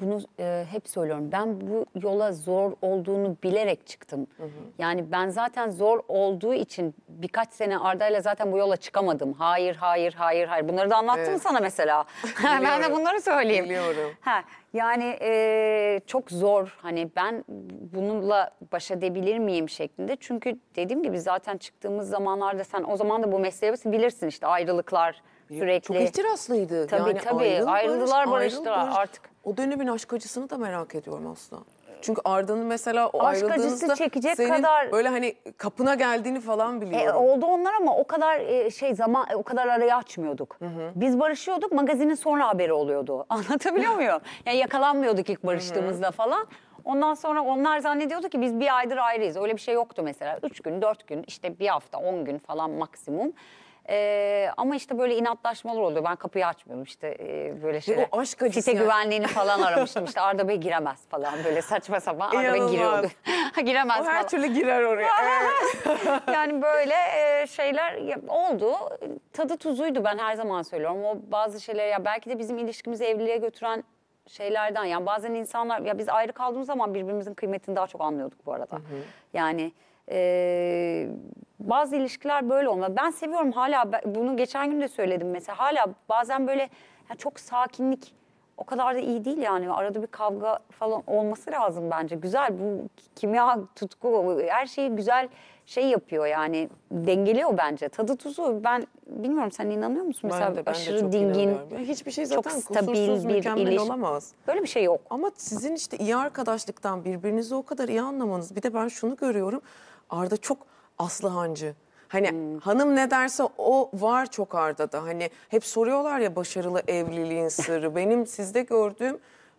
bunu e, hep söylüyorum. Ben bu yola zor olduğunu bilerek çıktım. Hı hı. Yani ben zaten zor olduğu için birkaç sene Arda'yla zaten bu yola çıkamadım. Hayır, hayır, hayır, hayır. Bunları da anlattım evet. sana mesela. ben de bunları söyleyeyim. Biliyorum. Ha, yani e, çok zor hani ben bununla baş edebilir miyim şeklinde. Çünkü dediğim gibi zaten çıktığımız zamanlarda sen o zaman da bu mesleği bilirsin işte ayrılıklar sürekli. Çok ihtiraslıydı. Tabii yani tabii ayrıldılar barıştılar ayrıl, artık. O dönemin aşk acısını da merak ediyorum aslında. Çünkü Arda'nın mesela o Aşk acısı ayrıldığınızda çekecek senin kadar- böyle hani kapına geldiğini falan E, oldu onlar ama o kadar e, şey zaman o kadar arayı açmıyorduk. Biz barışıyorduk magazinin sonra haberi oluyordu. Anlatabiliyor muyum? Yani yakalanmıyorduk ilk barıştığımızda falan. Ondan sonra onlar zannediyordu ki biz bir aydır ayrıyız. Öyle bir şey yoktu mesela. Üç gün, dört gün, işte bir hafta, on gün falan maksimum. E, ama işte böyle inatlaşmalar oluyor. Ben kapıyı açmıyorum işte e, böyle şey. O aşk acısı Site yani. güvenliğini falan aramıştım işte Arda Bey giremez falan böyle saçma sapan. Arda Bey giriyordu. giremez o her falan. türlü girer oraya. yani böyle e, şeyler oldu. Tadı tuzuydu ben her zaman söylüyorum. O bazı şeyler ya belki de bizim ilişkimizi evliliğe götüren şeylerden yani bazen insanlar ya biz ayrı kaldığımız zaman birbirimizin kıymetini daha çok anlıyorduk bu arada. Hı hı. Yani e, bazı ilişkiler böyle olmalı. Ben seviyorum hala bunu geçen gün de söyledim mesela. Hala bazen böyle yani çok sakinlik o kadar da iyi değil yani. Arada bir kavga falan olması lazım bence. Güzel bu kimya tutku her şeyi güzel şey yapıyor yani dengeliyor bence. Tadı tuzu ben bilmiyorum sen inanıyor musun? Ben Mesela de, ben aşırı de dingin. Hiçbir şey zaten çok stabil bir ilişki olamaz. Böyle bir şey yok. Ama sizin işte iyi arkadaşlıktan birbirinizi o kadar iyi anlamanız. Bir de ben şunu görüyorum. Arda çok Aslı Hancı, Hani hmm. hanım ne derse o var çok Arda'da. Hani hep soruyorlar ya başarılı evliliğin sırrı. Benim sizde gördüğüm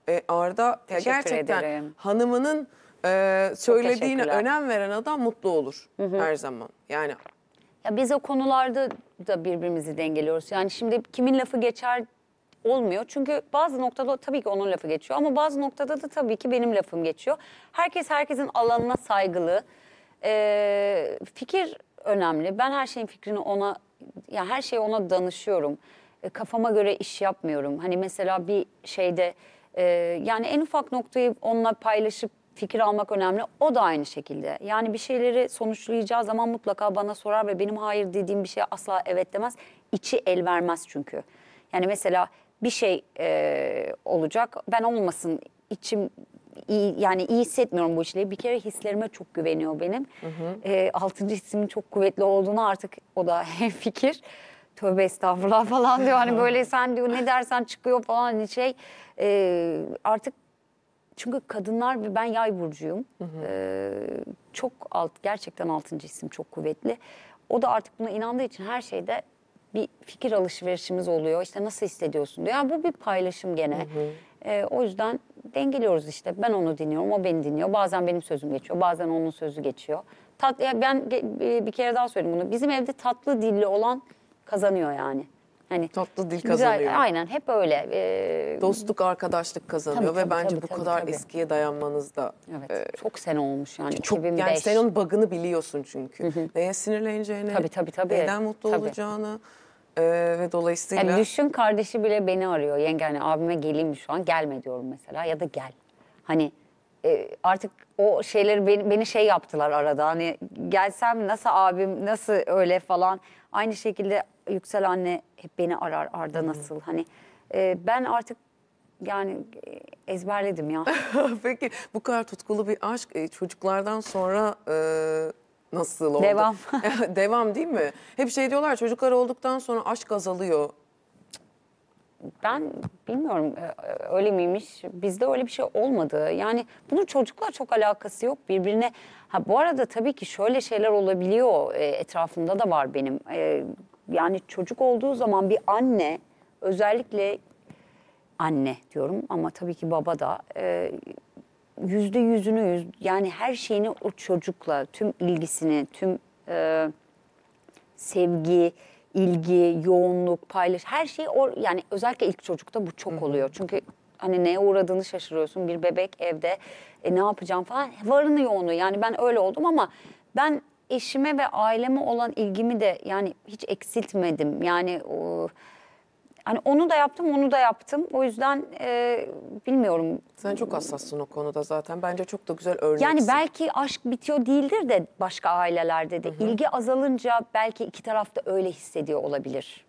e, Arda Teşekkür gerçekten ederim. hanımının e, söylediğine önem veren adam mutlu olur hı hı. her zaman. Yani ya biz o konularda da birbirimizi dengeliyoruz. Yani şimdi kimin lafı geçer olmuyor. Çünkü bazı noktada tabii ki onun lafı geçiyor ama bazı noktada da tabii ki benim lafım geçiyor. Herkes herkesin alanına saygılı e, fikir önemli. Ben her şeyin fikrini ona, ya her şeyi ona danışıyorum. E, kafama göre iş yapmıyorum. Hani mesela bir şeyde e, yani en ufak noktayı onunla paylaşıp fikir almak önemli. O da aynı şekilde. Yani bir şeyleri sonuçlayacağı zaman mutlaka bana sorar ve benim hayır dediğim bir şey asla evet demez. İçi el vermez çünkü. Yani mesela bir şey e, olacak ben olmasın içim iyi, yani iyi hissetmiyorum bu işleri. Bir kere hislerime çok güveniyor benim. Hı hı. E, altıncı hissimin çok kuvvetli olduğunu artık o da hem fikir. Tövbe estağfurullah falan diyor. Hani böyle sen diyor ne dersen çıkıyor falan hani şey. E, artık çünkü kadınlar ve ben yay burcuyum. Hı hı. E, çok alt gerçekten altıncı isim çok kuvvetli. O da artık buna inandığı için her şeyde bir fikir alışverişimiz oluyor. İşte nasıl hissediyorsun diyor. Yani bu bir paylaşım gene. Hı hı. E, o yüzden dengeliyoruz işte. Ben onu dinliyorum, o beni dinliyor. Bazen benim sözüm geçiyor, bazen onun sözü geçiyor. Tat, ya ben bir kere daha söyleyeyim bunu. Bizim evde tatlı dilli olan kazanıyor yani. Hani tatlı dil kazanıyor. Güzel, aynen hep öyle. Ee, Dostluk, arkadaşlık kazanıyor tabii, tabii, ve bence tabii, bu kadar tabii. eskiye dayanmanız da evet, e, çok sene olmuş yani. Çok 2005. yani sen onun bug'ını biliyorsun çünkü. Hı hı. Neye sinirleneceğini, tabii, tabii, tabii. neden mutlu tabii. olacağını. Ee, ve dolayısıyla... Yani düşün kardeşi bile beni arıyor. Yenge hani abime geleyim şu an gelme diyorum mesela ya da gel. Hani e, artık o şeyleri beni, beni şey yaptılar arada hani gelsem nasıl abim nasıl öyle falan. Aynı şekilde Yüksel anne hep beni arar Arda nasıl hani e, ben artık yani e, ezberledim ya. Peki bu kadar tutkulu bir aşk e, çocuklardan sonra e, Nasıl oldu? Devam. Devam değil mi? Hep şey diyorlar çocuklar olduktan sonra aşk azalıyor. Ben bilmiyorum e, e, öyle miymiş? Bizde öyle bir şey olmadı. Yani bunun çocukla çok alakası yok birbirine. Ha bu arada tabii ki şöyle şeyler olabiliyor. E, etrafımda da var benim. E, yani çocuk olduğu zaman bir anne özellikle anne diyorum ama tabii ki baba da yüzde yüzünü yüz, yani her şeyini o çocukla tüm ilgisini tüm e, sevgi ilgi yoğunluk paylaş her şeyi or, yani özellikle ilk çocukta bu çok oluyor çünkü hani neye uğradığını şaşırıyorsun bir bebek evde e, ne yapacağım falan varını yoğunu yani ben öyle oldum ama ben eşime ve aileme olan ilgimi de yani hiç eksiltmedim yani e, Hani onu da yaptım, onu da yaptım. O yüzden e, bilmiyorum. Sen çok hassassın o konuda zaten. Bence çok da güzel örneksin. Yani belki aşk bitiyor değildir de başka ailelerde de. Hı hı. İlgi azalınca belki iki tarafta öyle hissediyor olabilir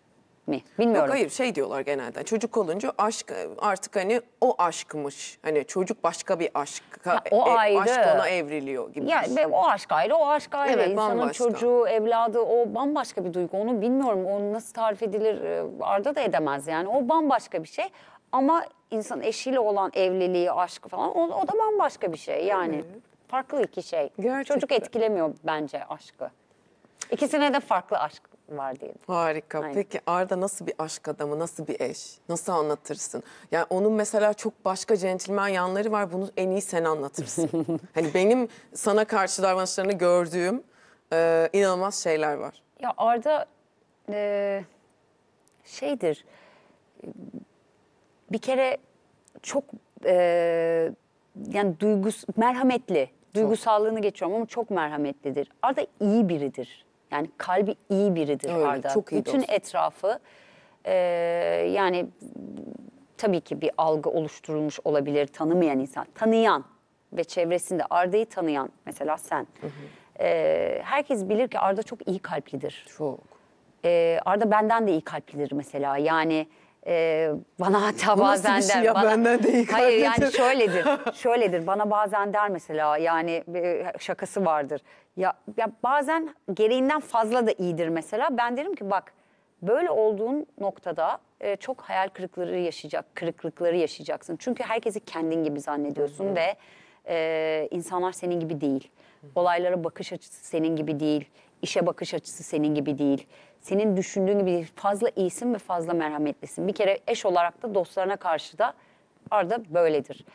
mi? Bilmiyorum. Yok hayır şey diyorlar genelde çocuk olunca aşk artık hani o aşkmış. Hani çocuk başka bir aşk. ha, o e, ayrı. aşk ona evriliyor gibi. Ya, ve o aşk ayrı o aşk ayrı. Evet, İnsanın bambaşka. çocuğu, evladı o bambaşka bir duygu. Onu bilmiyorum onu nasıl tarif edilir e, Arda da edemez yani. O bambaşka bir şey ama insan eşiyle olan evliliği, aşkı falan o, o da bambaşka bir şey yani. Farklı iki şey. Gerçekten. Çocuk etkilemiyor bence aşkı. İkisine de farklı aşk var diyelim. Harika. Aynen. Peki Arda nasıl bir aşk adamı, nasıl bir eş? Nasıl anlatırsın? Yani onun mesela çok başka centilmen yanları var. Bunu en iyi sen anlatırsın. hani benim sana karşı davranışlarını gördüğüm e, inanılmaz şeyler var. Ya Arda e, şeydir. E, bir kere çok e, yani duygus merhametli. Duygusallığını geçiyorum ama çok merhametlidir. Arda iyi biridir. Yani kalbi iyi biridir Öyle, Arda. Çok iyi Bütün dost. etrafı e, yani tabii ki bir algı oluşturulmuş olabilir tanımayan insan. Tanıyan ve çevresinde Arda'yı tanıyan mesela sen. Hı hı. E, herkes bilir ki Arda çok iyi kalplidir. Çok. E, Arda benden de iyi kalplidir mesela. Yani ee, bana hatta Bu bazen nasıl bir şey der. bana, benden değil iyi Hayır yani şöyledir. Şöyledir. Bana bazen der mesela yani şakası vardır. Ya, ya bazen gereğinden fazla da iyidir mesela. Ben derim ki bak böyle olduğun noktada e, çok hayal kırıkları yaşayacak, kırıklıkları yaşayacaksın. Çünkü herkesi kendin gibi zannediyorsun ve e, insanlar senin gibi değil. Olaylara bakış açısı senin gibi değil. İşe bakış açısı senin gibi değil senin düşündüğün gibi Fazla iyisin ve fazla merhametlisin. Bir kere eş olarak da dostlarına karşı da Arda böyledir.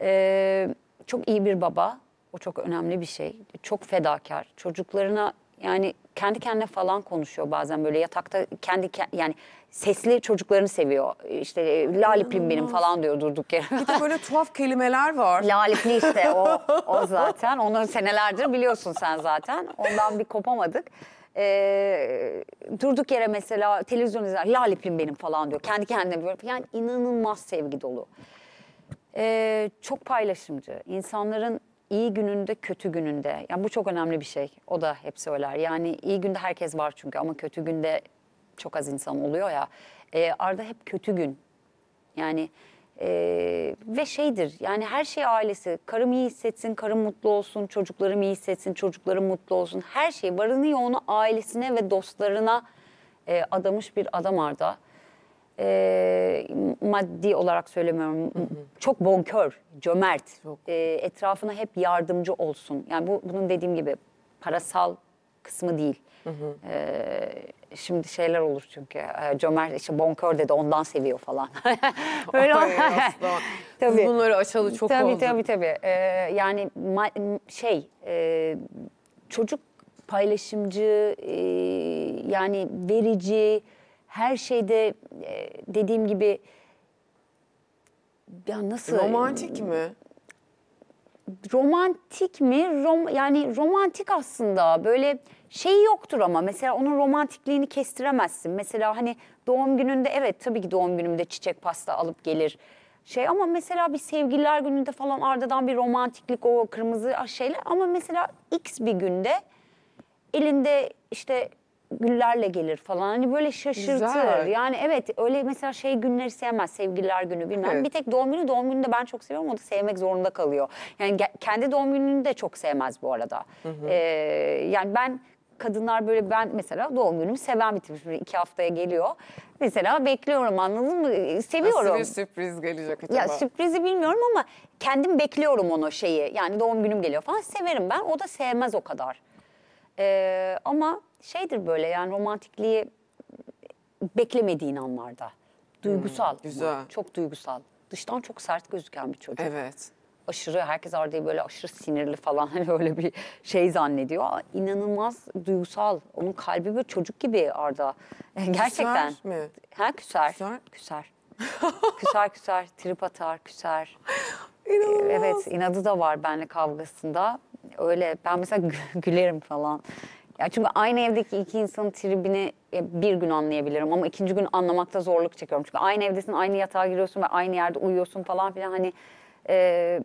Ee, çok iyi bir baba. O çok önemli bir şey. Çok fedakar. Çocuklarına yani kendi kendine falan konuşuyor bazen böyle yatakta kendi yani sesli çocuklarını seviyor. İşte e, laliplim benim falan diyor durduk yere. Bir de böyle tuhaf kelimeler var. Lalipli işte o, o zaten. Onu senelerdir biliyorsun sen zaten. Ondan bir kopamadık e, durduk yere mesela televizyon izler laliplim benim falan diyor. Kendi kendine böyle yani inanılmaz sevgi dolu. E, çok paylaşımcı. İnsanların iyi gününde kötü gününde yani bu çok önemli bir şey. O da hep söyler. Yani iyi günde herkes var çünkü ama kötü günde çok az insan oluyor ya. E, Arda hep kötü gün. Yani ee, ve şeydir yani her şey ailesi. Karım iyi hissetsin, karım mutlu olsun, çocuklarım iyi hissetsin, çocuklarım mutlu olsun. Her şey varını onu ailesine ve dostlarına e, adamış bir adam Arda. E, maddi olarak söylemiyorum. Hı hı. Çok bonkör, cömert. Çok. E, etrafına hep yardımcı olsun. Yani bu bunun dediğim gibi parasal kısmı değil. Hı hı. Ee, şimdi şeyler olur çünkü e, cömert işte bonkör dedi ondan seviyor falan. Böyle Ay, tabii. Biz bunları açalı çok tabii, oldu. Tabii tabii ee, yani şey e, çocuk paylaşımcı e, yani verici her şeyde e, dediğim gibi ya nasıl romantik mi? romantik mi? Rom, yani romantik aslında böyle şey yoktur ama mesela onun romantikliğini kestiremezsin. Mesela hani doğum gününde evet tabii ki doğum günümde çiçek pasta alıp gelir şey ama mesela bir sevgililer gününde falan Arda'dan bir romantiklik o kırmızı şeyler ama mesela X bir günde elinde işte güllerle gelir falan. Hani böyle şaşırtır. Güzel. Yani evet öyle mesela şey günleri sevmez. Sevgililer günü bilmem. Evet. Bir tek doğum günü doğum gününü de ben çok seviyorum. O da sevmek zorunda kalıyor. Yani kendi doğum gününü de çok sevmez bu arada. Hı hı. Ee, yani ben kadınlar böyle ben mesela doğum günümü seven bir iki haftaya geliyor. Mesela bekliyorum anladın mı? Ee, seviyorum. Nasıl bir sürpriz gelecek acaba? Ya sürprizi bilmiyorum ama kendim bekliyorum onu şeyi. Yani doğum günüm geliyor falan severim ben. O da sevmez o kadar. Ee, ama şeydir böyle yani romantikliği beklemediğin anlarda. Duygusal. Hmm, güzel. Çok duygusal. Dıştan çok sert gözüken bir çocuk. Evet. Aşırı herkes Arda'yı böyle aşırı sinirli falan hani öyle bir şey zannediyor. İnanılmaz duygusal. Onun kalbi böyle çocuk gibi Arda. Gerçekten. Küser mi? Ha küser. Küser. Küser. küser küser, trip atar, küser. İnanılmaz. Evet, inadı da var benle kavgasında. Öyle ben mesela gülerim falan. Ya çünkü aynı evdeki iki insanın tribini e, bir gün anlayabilirim ama ikinci gün anlamakta zorluk çekiyorum. Çünkü aynı evdesin, aynı yatağa giriyorsun ve aynı yerde uyuyorsun falan filan hani e,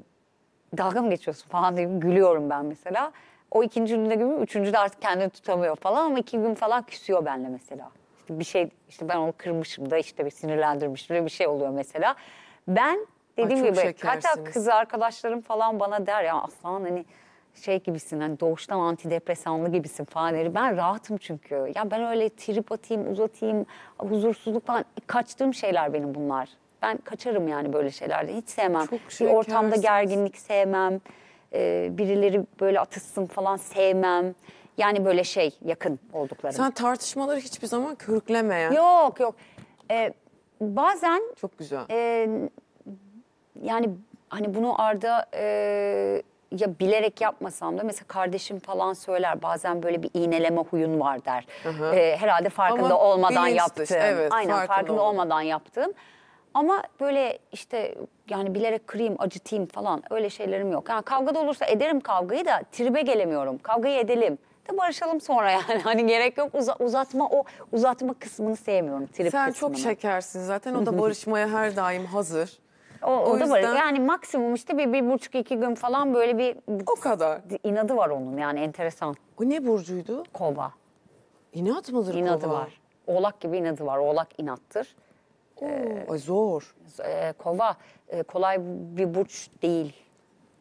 dalga mı geçiyorsun falan diye gülüyorum ben mesela. O ikinci günde gülüyor, üçüncü de artık kendini tutamıyor falan ama iki gün falan küsüyor benle mesela. İşte bir şey, işte ben onu kırmışım da işte bir sinirlendirmişim de bir şey oluyor mesela. Ben dediğim Ay, gibi hatta kız arkadaşlarım falan bana der ya aslan hani şey gibisin hani doğuştan antidepresanlı gibisin falan dedi. Ben rahatım çünkü. Ya ben öyle trip atayım, uzatayım, huzursuzluk falan kaçtığım şeyler benim bunlar. Ben kaçarım yani böyle şeylerde. Hiç sevmem. Çok bir ortamda gerginlik sevmem. Ee, birileri böyle atışsın falan sevmem. Yani böyle şey yakın olduklarım. Sen tartışmaları hiçbir zaman ya. Yok yok. Ee, bazen Çok güzel. e, yani hani bunu Arda e, ya bilerek yapmasam da mesela kardeşim falan söyler bazen böyle bir iğneleme huyun var der. Hı ee, herhalde farkında Ama olmadan yaptığım. Dışı, evet, aynen farkında, farkında olmadan. olmadan yaptığım. Ama böyle işte yani bilerek kırayım, acıtayım falan öyle şeylerim yok. Yani kavga da olursa ederim kavgayı da tribe gelemiyorum. Kavgayı edelim de barışalım sonra yani. Hani gerek yok Uza, uzatma o uzatma kısmını sevmiyorum. Trip Sen kısmını. çok şekersin zaten. O da barışmaya her daim hazır. O, o, o da var. Yani maksimum işte bir, bir buçuk iki gün falan böyle bir... O kadar. inadı var onun yani enteresan. O ne burcuydu? Kova. İnat mıdır İnadı kova? var. Oğlak gibi inadı var. Oğlak inattır. Oo, ee, zor. E, kova e, kolay bir burç değil.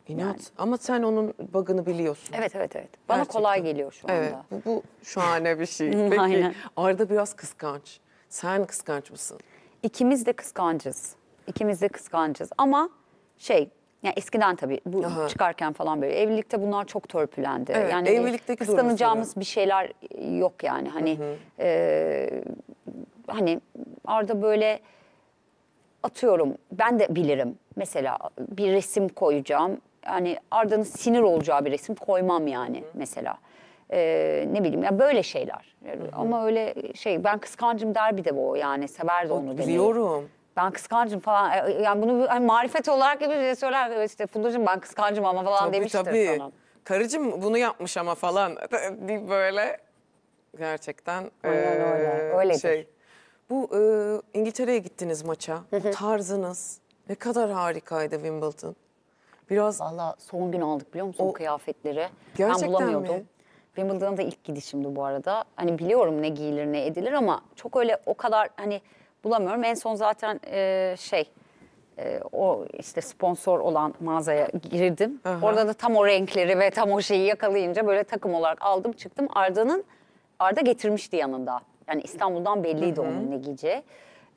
İnat. Yani. Ama sen onun bug'ını biliyorsun. Evet evet evet. Bana Gerçekten. kolay geliyor şu anda. Evet bu, bu şahane bir şey. Peki Aynen. Arda biraz kıskanç. Sen kıskanç mısın? İkimiz de kıskancız. İkimiz de kıskancız ama şey yani eskiden tabii bu Aha. çıkarken falan böyle evlilikte bunlar çok törpülendi. Evet, yani hani evlilikteki kıskanacağımız bir şeyler yok yani hani E, hani Arda böyle atıyorum ben de bilirim mesela bir resim koyacağım yani Arda'nın sinir olacağı bir resim koymam yani hı. mesela ee, ne bileyim ya böyle şeyler. Hı hı. Ama öyle şey ben kıskancım der bir de bu yani sever de onu. Biliyorum. Demeyi ben kıskancım falan e, e, yani bunu hani marifet olarak gibi şey söyler işte Fundacığım ben kıskancım ama falan tabii, demiştir tabii. sana. Karıcığım bunu yapmış ama falan deyip böyle gerçekten Aynen, e, öyle. Öyledir. şey. Bu e, İngiltere'ye gittiniz maça. Tarzınız ne kadar harikaydı Wimbledon. Biraz Valla son gün aldık biliyor musun o... kıyafetleri. Gerçekten ben bulamıyordum. Mi? Wimbledon'a da ilk gidişimdi bu arada. Hani biliyorum ne giyilir ne edilir ama çok öyle o kadar hani bulamıyorum. En son zaten e, şey e, o işte sponsor olan mağazaya girdim. Aha. Orada da tam o renkleri ve tam o şeyi yakalayınca böyle takım olarak aldım çıktım. Arda'nın Arda getirmişti yanında. Yani İstanbul'dan belliydi onun ne giyeceği.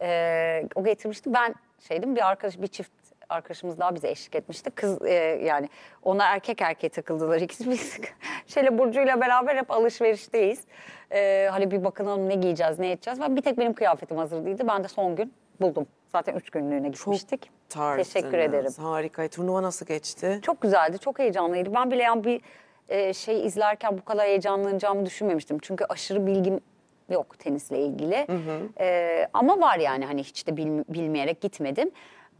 E, o getirmişti. Ben şeydim bir arkadaş bir çift arkadaşımız daha bize eşlik etmişti. Kız e, yani ona erkek erkeğe takıldılar ikisi biz. Şöyle Burcu'yla beraber hep alışverişteyiz. E, hani bir bakınalım ne giyeceğiz, ne edeceğiz. Ben bir tek benim kıyafetim hazır değildi. Ben de son gün buldum. Zaten üç günlüğüne gitmiştik. Çok tarzdınız. Teşekkür ederim. Harika. Turnuva nasıl geçti? Çok güzeldi, çok heyecanlıydı. Ben bile yani bir e, şey izlerken bu kadar heyecanlanacağımı düşünmemiştim. Çünkü aşırı bilgim yok tenisle ilgili. Hı hı. E, ama var yani hani hiç de bil, bilmeyerek gitmedim.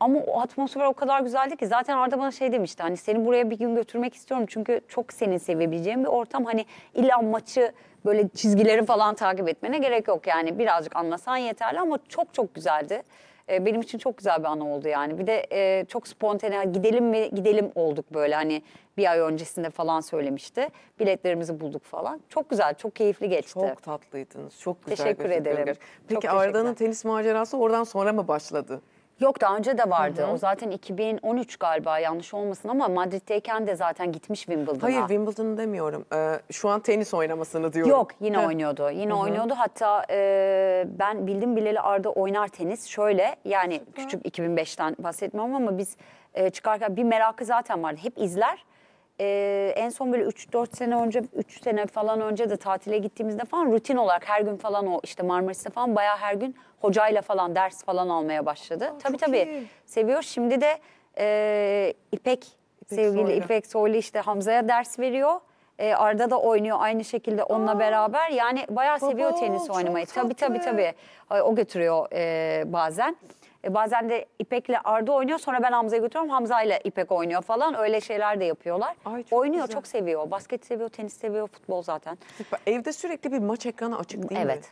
Ama o atmosfer o kadar güzeldi ki zaten Arda bana şey demişti hani seni buraya bir gün götürmek istiyorum çünkü çok senin sevebileceğim bir ortam. Hani illa maçı böyle çizgileri falan takip etmene gerek yok yani birazcık anlasan yeterli ama çok çok güzeldi. Ee, benim için çok güzel bir an oldu yani. Bir de e, çok spontane gidelim mi gidelim olduk böyle hani bir ay öncesinde falan söylemişti. Biletlerimizi bulduk falan. Çok güzel, çok keyifli geçti. Çok tatlıydınız. Çok güzel. Teşekkür ederim. Peki Arda'nın teşekkürler. tenis macerası oradan sonra mı başladı? Yok daha önce de vardı. Hı hı. O zaten 2013 galiba yanlış olmasın ama Madrid'deyken de zaten gitmiş Wimbledon'a. Hayır Wimbledon demiyorum. Ee, şu an tenis oynamasını diyorum. Yok yine Heh. oynuyordu. Yine hı hı. oynuyordu. Hatta e, ben bildim bileli Arda oynar tenis. Şöyle yani Süper. küçük 2005'ten bahsetmiyorum ama biz e, çıkarken bir merakı zaten vardı. Hep izler e, en son böyle 3-4 sene önce, 3 sene falan önce de tatile gittiğimizde falan rutin olarak her gün falan o işte Marmaris'te falan bayağı her gün hocayla falan ders falan almaya başladı. Aa, tabii tabii iyi. seviyor. Şimdi de e, İpek, İpek sevgili Soylu. İpek Soylu işte Hamza'ya ders veriyor. E, Arda da oynuyor aynı şekilde onunla Aa, beraber. Yani bayağı seviyor baba, tenis oynamayı. Tabii tabii tabii. O götürüyor e, bazen. E, bazen de İpek'le Arda oynuyor. Sonra ben Hamza'yı götürüyorum. Hamza ile İpek oynuyor falan. Öyle şeyler de yapıyorlar. Ay, çok oynuyor güzel. çok seviyor. Basket seviyor, tenis seviyor, futbol zaten. Süper. Evde sürekli bir maç ekranı açık değil evet. mi?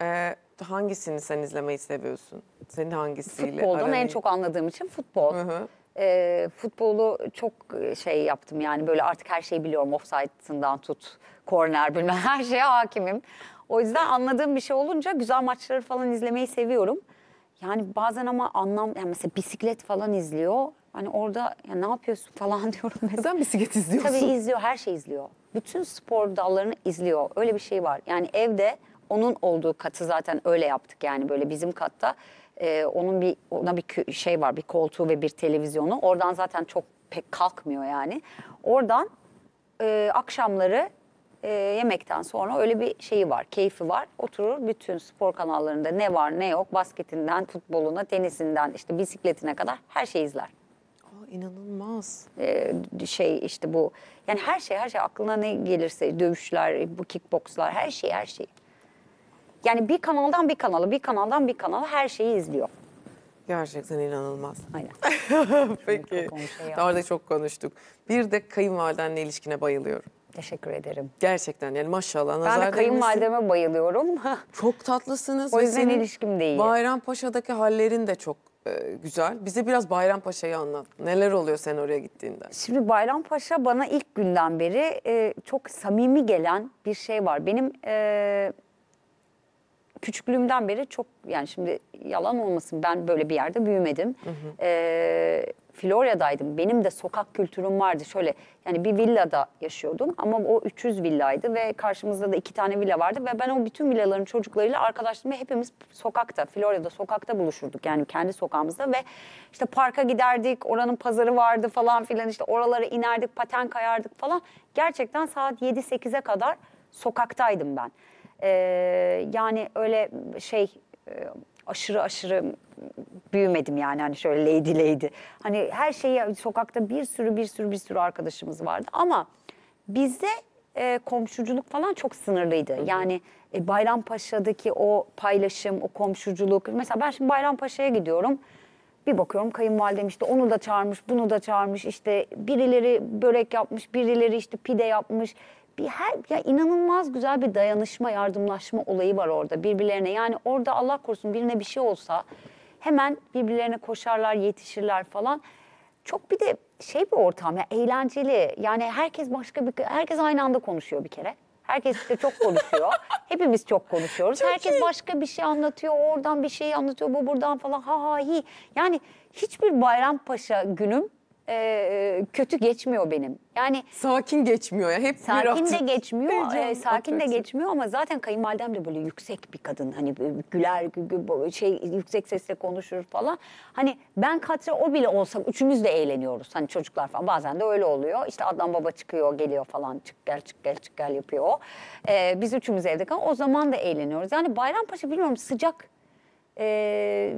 Evet. Ee, hangisini sen izlemeyi seviyorsun? Senin hangisiyle? Futboldan aranayı? en çok anladığım için futbol. Hı hı. E, futbolu çok e, şey yaptım yani böyle artık her şeyi biliyorum. Offside'ından tut, korner bilmem her şeye hakimim. O yüzden anladığım bir şey olunca güzel maçları falan izlemeyi seviyorum. Yani bazen ama anlam yani mesela bisiklet falan izliyor. Hani orada ya ne yapıyorsun falan diyorum mesela. Neden bisiklet izliyorsun? Tabii izliyor, her şey izliyor. Bütün spor dallarını izliyor. Öyle bir şey var. Yani evde onun olduğu katı zaten öyle yaptık yani böyle bizim katta. E, onun bir ona bir şey var, bir koltuğu ve bir televizyonu. Oradan zaten çok pek kalkmıyor yani. Oradan e, akşamları e, yemekten sonra öyle bir şeyi var, keyfi var. Oturur bütün spor kanallarında ne var ne yok basketinden futboluna, tenisinden işte bisikletine kadar her şeyi izler. Aa, inanılmaz. Ee, şey işte bu yani her şey her şey aklına ne gelirse dövüşler, bu kickbokslar her şey her şey. Yani bir kanaldan bir kanala, bir kanaldan bir kanala her şeyi izliyor. Gerçekten inanılmaz. Aynen. Peki. Daha da çok konuştuk. Bir de kayınvalidenle ilişkine bayılıyorum teşekkür ederim. Gerçekten yani maşallah. Ben de kayınvalideme bayılıyorum. çok tatlısınız. O yüzden ilişkim de iyi. Bayrampaşa'daki hallerin de çok e, güzel. Bize biraz Bayrampaşa'yı anlat. Neler oluyor sen oraya gittiğinde? Şimdi Bayrampaşa bana ilk günden beri e, çok samimi gelen bir şey var. Benim e, küçüklüğümden beri çok yani şimdi yalan olmasın ben böyle bir yerde büyümedim. Hı hı. E, Florya'daydım. Benim de sokak kültürüm vardı. Şöyle yani bir villada yaşıyordum ama o 300 villaydı ve karşımızda da iki tane villa vardı ve ben o bütün villaların çocuklarıyla arkadaşlarımla hepimiz sokakta, Florya'da sokakta buluşurduk. Yani kendi sokağımızda ve işte parka giderdik, oranın pazarı vardı falan filan işte oralara inerdik, paten kayardık falan. Gerçekten saat 7-8'e kadar sokaktaydım ben. Ee, yani öyle şey e, aşırı aşırı büyümedim yani hani şöyle lady lady. Hani her şeyi sokakta bir sürü bir sürü bir sürü arkadaşımız vardı ama bizde e, komşuculuk falan çok sınırlıydı. Hı hı. Yani e, Bayrampaşa'daki o paylaşım, o komşuculuk. Mesela ben şimdi Bayrampaşa'ya gidiyorum. Bir bakıyorum kayınvalidem işte onu da çağırmış, bunu da çağırmış. İşte birileri börek yapmış, birileri işte pide yapmış bir her ya inanılmaz güzel bir dayanışma, yardımlaşma olayı var orada birbirlerine. Yani orada Allah korusun birine bir şey olsa hemen birbirlerine koşarlar, yetişirler falan. Çok bir de şey bir ortam ya eğlenceli. Yani herkes başka bir herkes aynı anda konuşuyor bir kere. Herkes de çok konuşuyor. Hepimiz çok konuşuyoruz. Çok Herkes iyi. başka bir şey anlatıyor. Oradan bir şey anlatıyor. Bu buradan falan. Ha ha hi. Yani hiçbir Bayrampaşa günüm e, kötü geçmiyor benim. Yani sakin geçmiyor ya. Hep sakin bir de geçmiyor. E, sakin de geçmiyor ama zaten kayınvalidem de böyle yüksek bir kadın. Hani güler şey yüksek sesle konuşur falan. Hani ben Katre o bile olsak üçümüz de eğleniyoruz. Hani çocuklar falan bazen de öyle oluyor. İşte adam baba çıkıyor, geliyor falan. Çık gel çık gel çık gel yapıyor E, biz üçümüz evde kalan o zaman da eğleniyoruz. Yani Bayrampaşa bilmiyorum sıcak ee,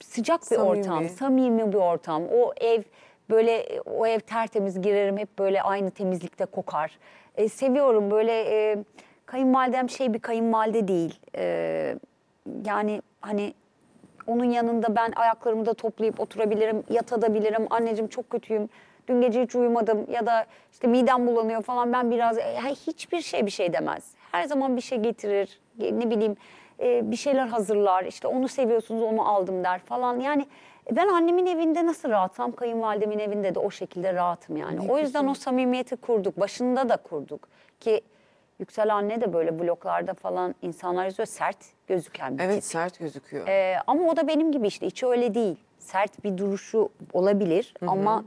sıcak bir samimi. ortam, samimi bir ortam. O ev Böyle e, o ev tertemiz girerim hep böyle aynı temizlikte kokar. E, seviyorum böyle e, kayınvalidem şey bir kayınvalide değil. E, yani hani onun yanında ben ayaklarımı da toplayıp oturabilirim, yatadabilirim. Anneciğim çok kötüyüm. Dün gece hiç uyumadım ya da işte midem bulanıyor falan. Ben biraz yani e, hiçbir şey bir şey demez. Her zaman bir şey getirir. E, ne bileyim bir şeyler hazırlar. İşte onu seviyorsunuz onu aldım der falan. Yani e, ben annemin evinde nasıl rahatsam kayınvalidemin evinde de o şekilde rahatım yani. Ne o yüzden güzel. o samimiyeti kurduk. Başında da kurduk ki Yüksel anne de böyle bloklarda falan insanlar yazıyor sert gözüken bir Evet tip. sert gözüküyor. Ee, ama o da benim gibi işte içi öyle değil. Sert bir duruşu olabilir Hı -hı. ama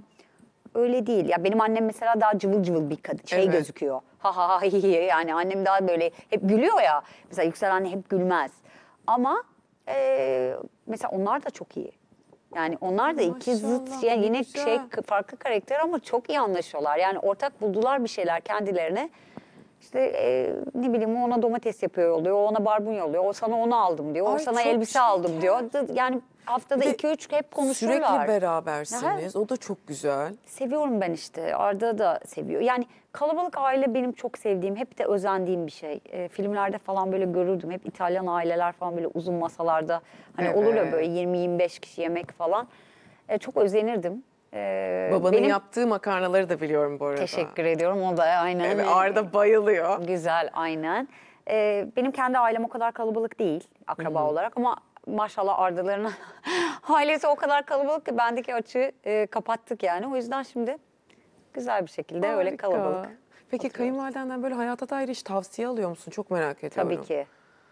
öyle değil. Ya benim annem mesela daha cıvıl cıvıl bir kadın şey evet. gözüküyor. Ha ha ha yani annem daha böyle hep gülüyor ya. Mesela Yüksel anne hep gülmez. Ama e, mesela onlar da çok iyi. Yani onlar da iki zıt yani yine şey farklı karakter ama çok iyi anlaşıyorlar. Yani ortak buldular bir şeyler kendilerine. İşte e, ne bileyim o ona domates yapıyor oluyor, o ona barbunya oluyor, o sana onu aldım diyor, o Ay, sana elbise şeker. aldım diyor. Yani haftada Bir de 2 hep konuşuyorlar. Sürekli berabersiniz. O da çok güzel. Seviyorum ben işte. Arda da seviyor. Yani kalabalık aile benim çok sevdiğim, hep de özendiğim bir şey. Ee, filmlerde falan böyle görürdüm. Hep İtalyan aileler falan böyle uzun masalarda. Hani olur ya Evet. böyle 20-25 kişi yemek falan. Ee, çok özenirdim. Ee, Babanın benim... yaptığı makarnaları da biliyorum bu arada. Teşekkür ediyorum. O da aynen. Evet, Arda bayılıyor. Güzel aynen. Ee, benim kendi ailem o kadar kalabalık değil akraba hı hmm. olarak ama maşallah Arda'ların ailesi o kadar kalabalık ki bendeki açığı e, kapattık yani. O yüzden şimdi güzel bir şekilde Harika. öyle kalabalık. Peki kayınvalidenden böyle hayata dair iş tavsiye alıyor musun? Çok merak ediyorum. Tabii ki.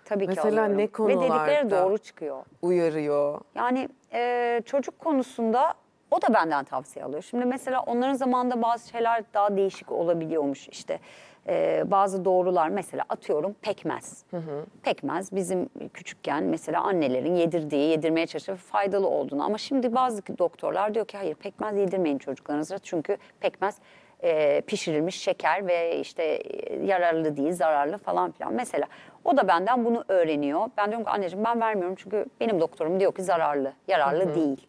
Tabii Mesela ki alıyorum. ne konularda? Ve dedikleri doğru çıkıyor. Uyarıyor. Yani e, çocuk konusunda o da benden tavsiye alıyor. Şimdi mesela onların zamanında bazı şeyler daha değişik olabiliyormuş işte. Ee, bazı doğrular mesela atıyorum pekmez. Hı hı. Pekmez bizim küçükken mesela annelerin yedirdiği, yedirmeye çalıştığı faydalı olduğunu. Ama şimdi bazı doktorlar diyor ki hayır pekmez yedirmeyin çocuklarınıza. Çünkü pekmez e, pişirilmiş şeker ve işte e, yararlı değil, zararlı falan filan. Mesela o da benden bunu öğreniyor. Ben diyorum ki anneciğim ben vermiyorum çünkü benim doktorum diyor ki zararlı, yararlı hı hı. değil.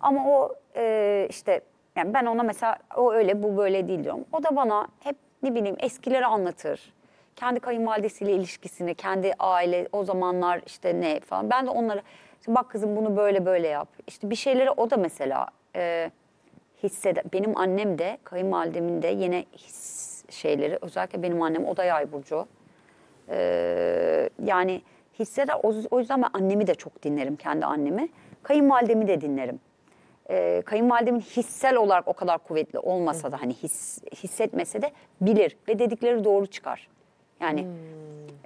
Ama o e, işte yani ben ona mesela o öyle bu böyle değil diyorum. O da bana hep ne bileyim eskileri anlatır. Kendi kayınvalidesiyle ilişkisini, kendi aile o zamanlar işte ne falan. Ben de onlara işte bak kızım bunu böyle böyle yap. İşte bir şeyleri o da mesela e, hisseder. Benim annem de kayınvalidemin de yine his şeyleri özellikle benim annem o da yay burcu. E, yani hisseder. O, o yüzden ben annemi de çok dinlerim kendi annemi. Kayınvalidemi de dinlerim e, kayınvalidemin hissel olarak o kadar kuvvetli olmasa da hani his, hissetmese de bilir ve dedikleri doğru çıkar. Yani hmm.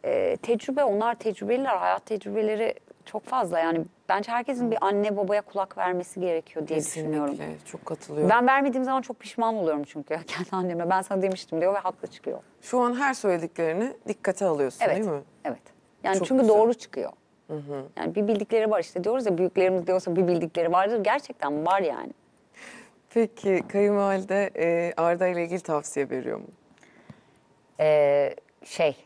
e, tecrübe onlar tecrübeliler hayat tecrübeleri çok fazla yani bence herkesin bir anne babaya kulak vermesi gerekiyor diye Kesinlikle, düşünüyorum. çok katılıyorum. Ben vermediğim zaman çok pişman oluyorum çünkü kendi anneme ben sana demiştim diyor ve haklı çıkıyor. Şu an her söylediklerini dikkate alıyorsun evet, değil mi? Evet. Yani çok çünkü güzel. doğru çıkıyor. Hı hı. Yani bir bildikleri var işte diyoruz ya büyüklerimiz diyorsa bir bildikleri vardır. Gerçekten var yani. Peki kayınvalide e, Arda ile ilgili tavsiye veriyor mu? Ee, şey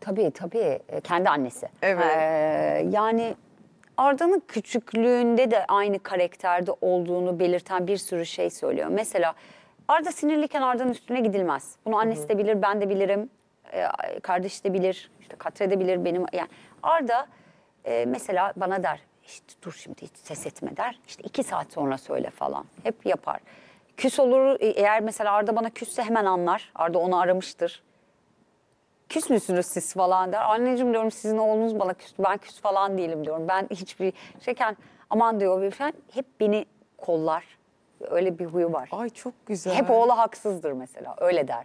tabii tabii e, kendi annesi. Evet. Ee, yani Arda'nın küçüklüğünde de aynı karakterde olduğunu belirten bir sürü şey söylüyor. Mesela Arda sinirliyken Arda'nın üstüne gidilmez. Bunu annesi hı hı. de bilir, ben de bilirim. Ee, kardeş de bilir, işte Katre de bilir benim. Yani Arda e, mesela bana der işte dur şimdi hiç ses etme der. İşte iki saat sonra söyle falan. Hep yapar. Küs olur e, eğer mesela Arda bana küsse hemen anlar. Arda onu aramıştır. Küs müsünüz siz falan der. Anneciğim diyorum sizin oğlunuz bana küs. Ben küs falan değilim diyorum. Ben hiçbir şeyken aman diyor bir falan. Hep beni kollar. Öyle bir huyu var. Ay çok güzel. Hep oğlu haksızdır mesela öyle der.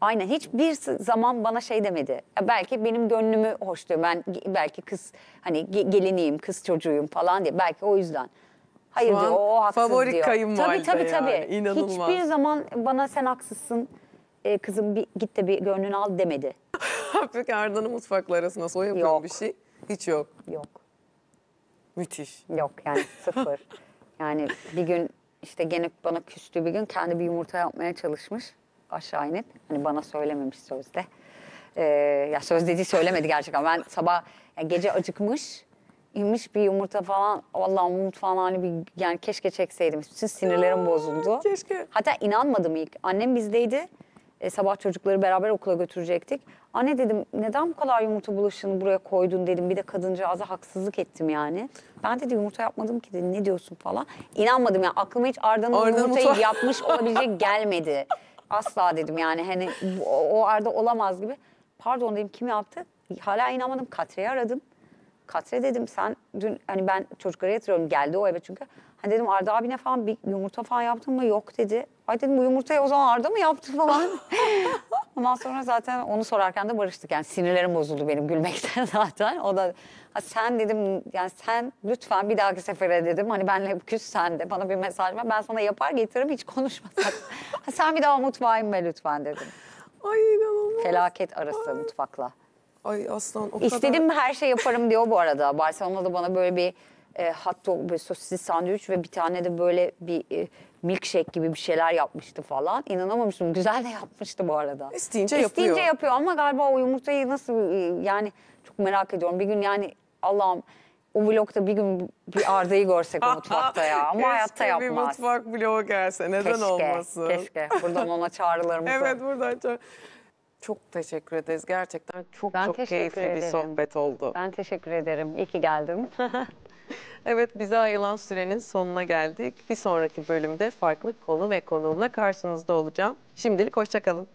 Aynen hiçbir zaman bana şey demedi. Belki benim gönlümü hoşluyor. Ben belki kız hani geliniyim, kız çocuğuyum falan diye. Belki o yüzden. Hayır Şu diyor, o haksız favori diyor. Tabii tabii tabii. Yani. İnanılmaz. Hiçbir zaman bana sen haksızsın e, kızım bir, git de bir gönlünü al demedi. Afrika Arda'nın mutfakla arasında soy yapıyor bir şey. Hiç yok. Yok. Müthiş. Yok yani sıfır. yani bir gün işte gene bana küstü bir gün kendi bir yumurta yapmaya çalışmış aşağı inip hani bana söylememiş sözde. Ee, ya söz dediği söylemedi gerçekten. Ben sabah yani gece acıkmış inmiş bir yumurta falan. Vallahi mutfağına hani bir yani keşke çekseydim. Bütün sinirlerim bozuldu. Keşke. Hatta inanmadım ilk. Annem bizdeydi. E, sabah çocukları beraber okula götürecektik. Anne dedim neden bu kadar yumurta bulaşığını buraya koydun dedim. Bir de kadıncağıza haksızlık ettim yani. Ben dedi yumurta yapmadım ki dedi ne diyorsun falan. İnanmadım yani aklıma hiç Arda'nın Arda yumurtayı mutfağı. yapmış olabilecek gelmedi. Asla dedim yani hani o, arada olamaz gibi. Pardon dedim kim yaptı? Hala inanmadım. Katre'yi aradım. Katre dedim sen dün hani ben çocukları yatırıyorum geldi o eve çünkü. Hani dedim Arda abine falan bir yumurta falan yaptın mı? Yok dedi. Ay dedim bu yumurtayı o zaman Arda mı yaptı falan. Ondan sonra zaten onu sorarken de barıştık. Yani sinirlerim bozuldu benim gülmekten zaten. O da ha sen dedim yani sen lütfen bir dahaki sefere dedim. Hani benle küs sen de bana bir mesaj ver. Ben sana yapar getiririm hiç konuşmasak. ha, sen bir daha mutfağa inme lütfen dedim. Ay inanılmaz. Felaket arası Ay. mutfakla. Ay aslan o kadar... İstediğim her şey yaparım diyor bu arada. Barcelona'da bana böyle bir e, hot dog, böyle sosisli sandviç ve bir tane de böyle bir e, milkshake gibi bir şeyler yapmıştı falan. İnanamamıştım. Güzel de yapmıştı bu arada. İsteyince yapıyor. İsteyince yapıyor ama galiba o yumurtayı nasıl e, yani çok merak ediyorum. Bir gün yani Allah'ım o vlogda bir gün bir Arda'yı görsek o mutfakta ya. Ama keşke hayatta yapmaz. bir mutfak vlogu gelse. Neden keşke, olmasın? Keşke. Buradan ona çağrılarımızı. evet buradan çağır. Çok teşekkür ederiz. Gerçekten çok ben çok keyifli ederim. bir sohbet oldu. Ben teşekkür ederim. İyi ki geldim. Evet bize ayrılan sürenin sonuna geldik. Bir sonraki bölümde farklı konu ve konuğumla karşınızda olacağım. Şimdilik hoşçakalın.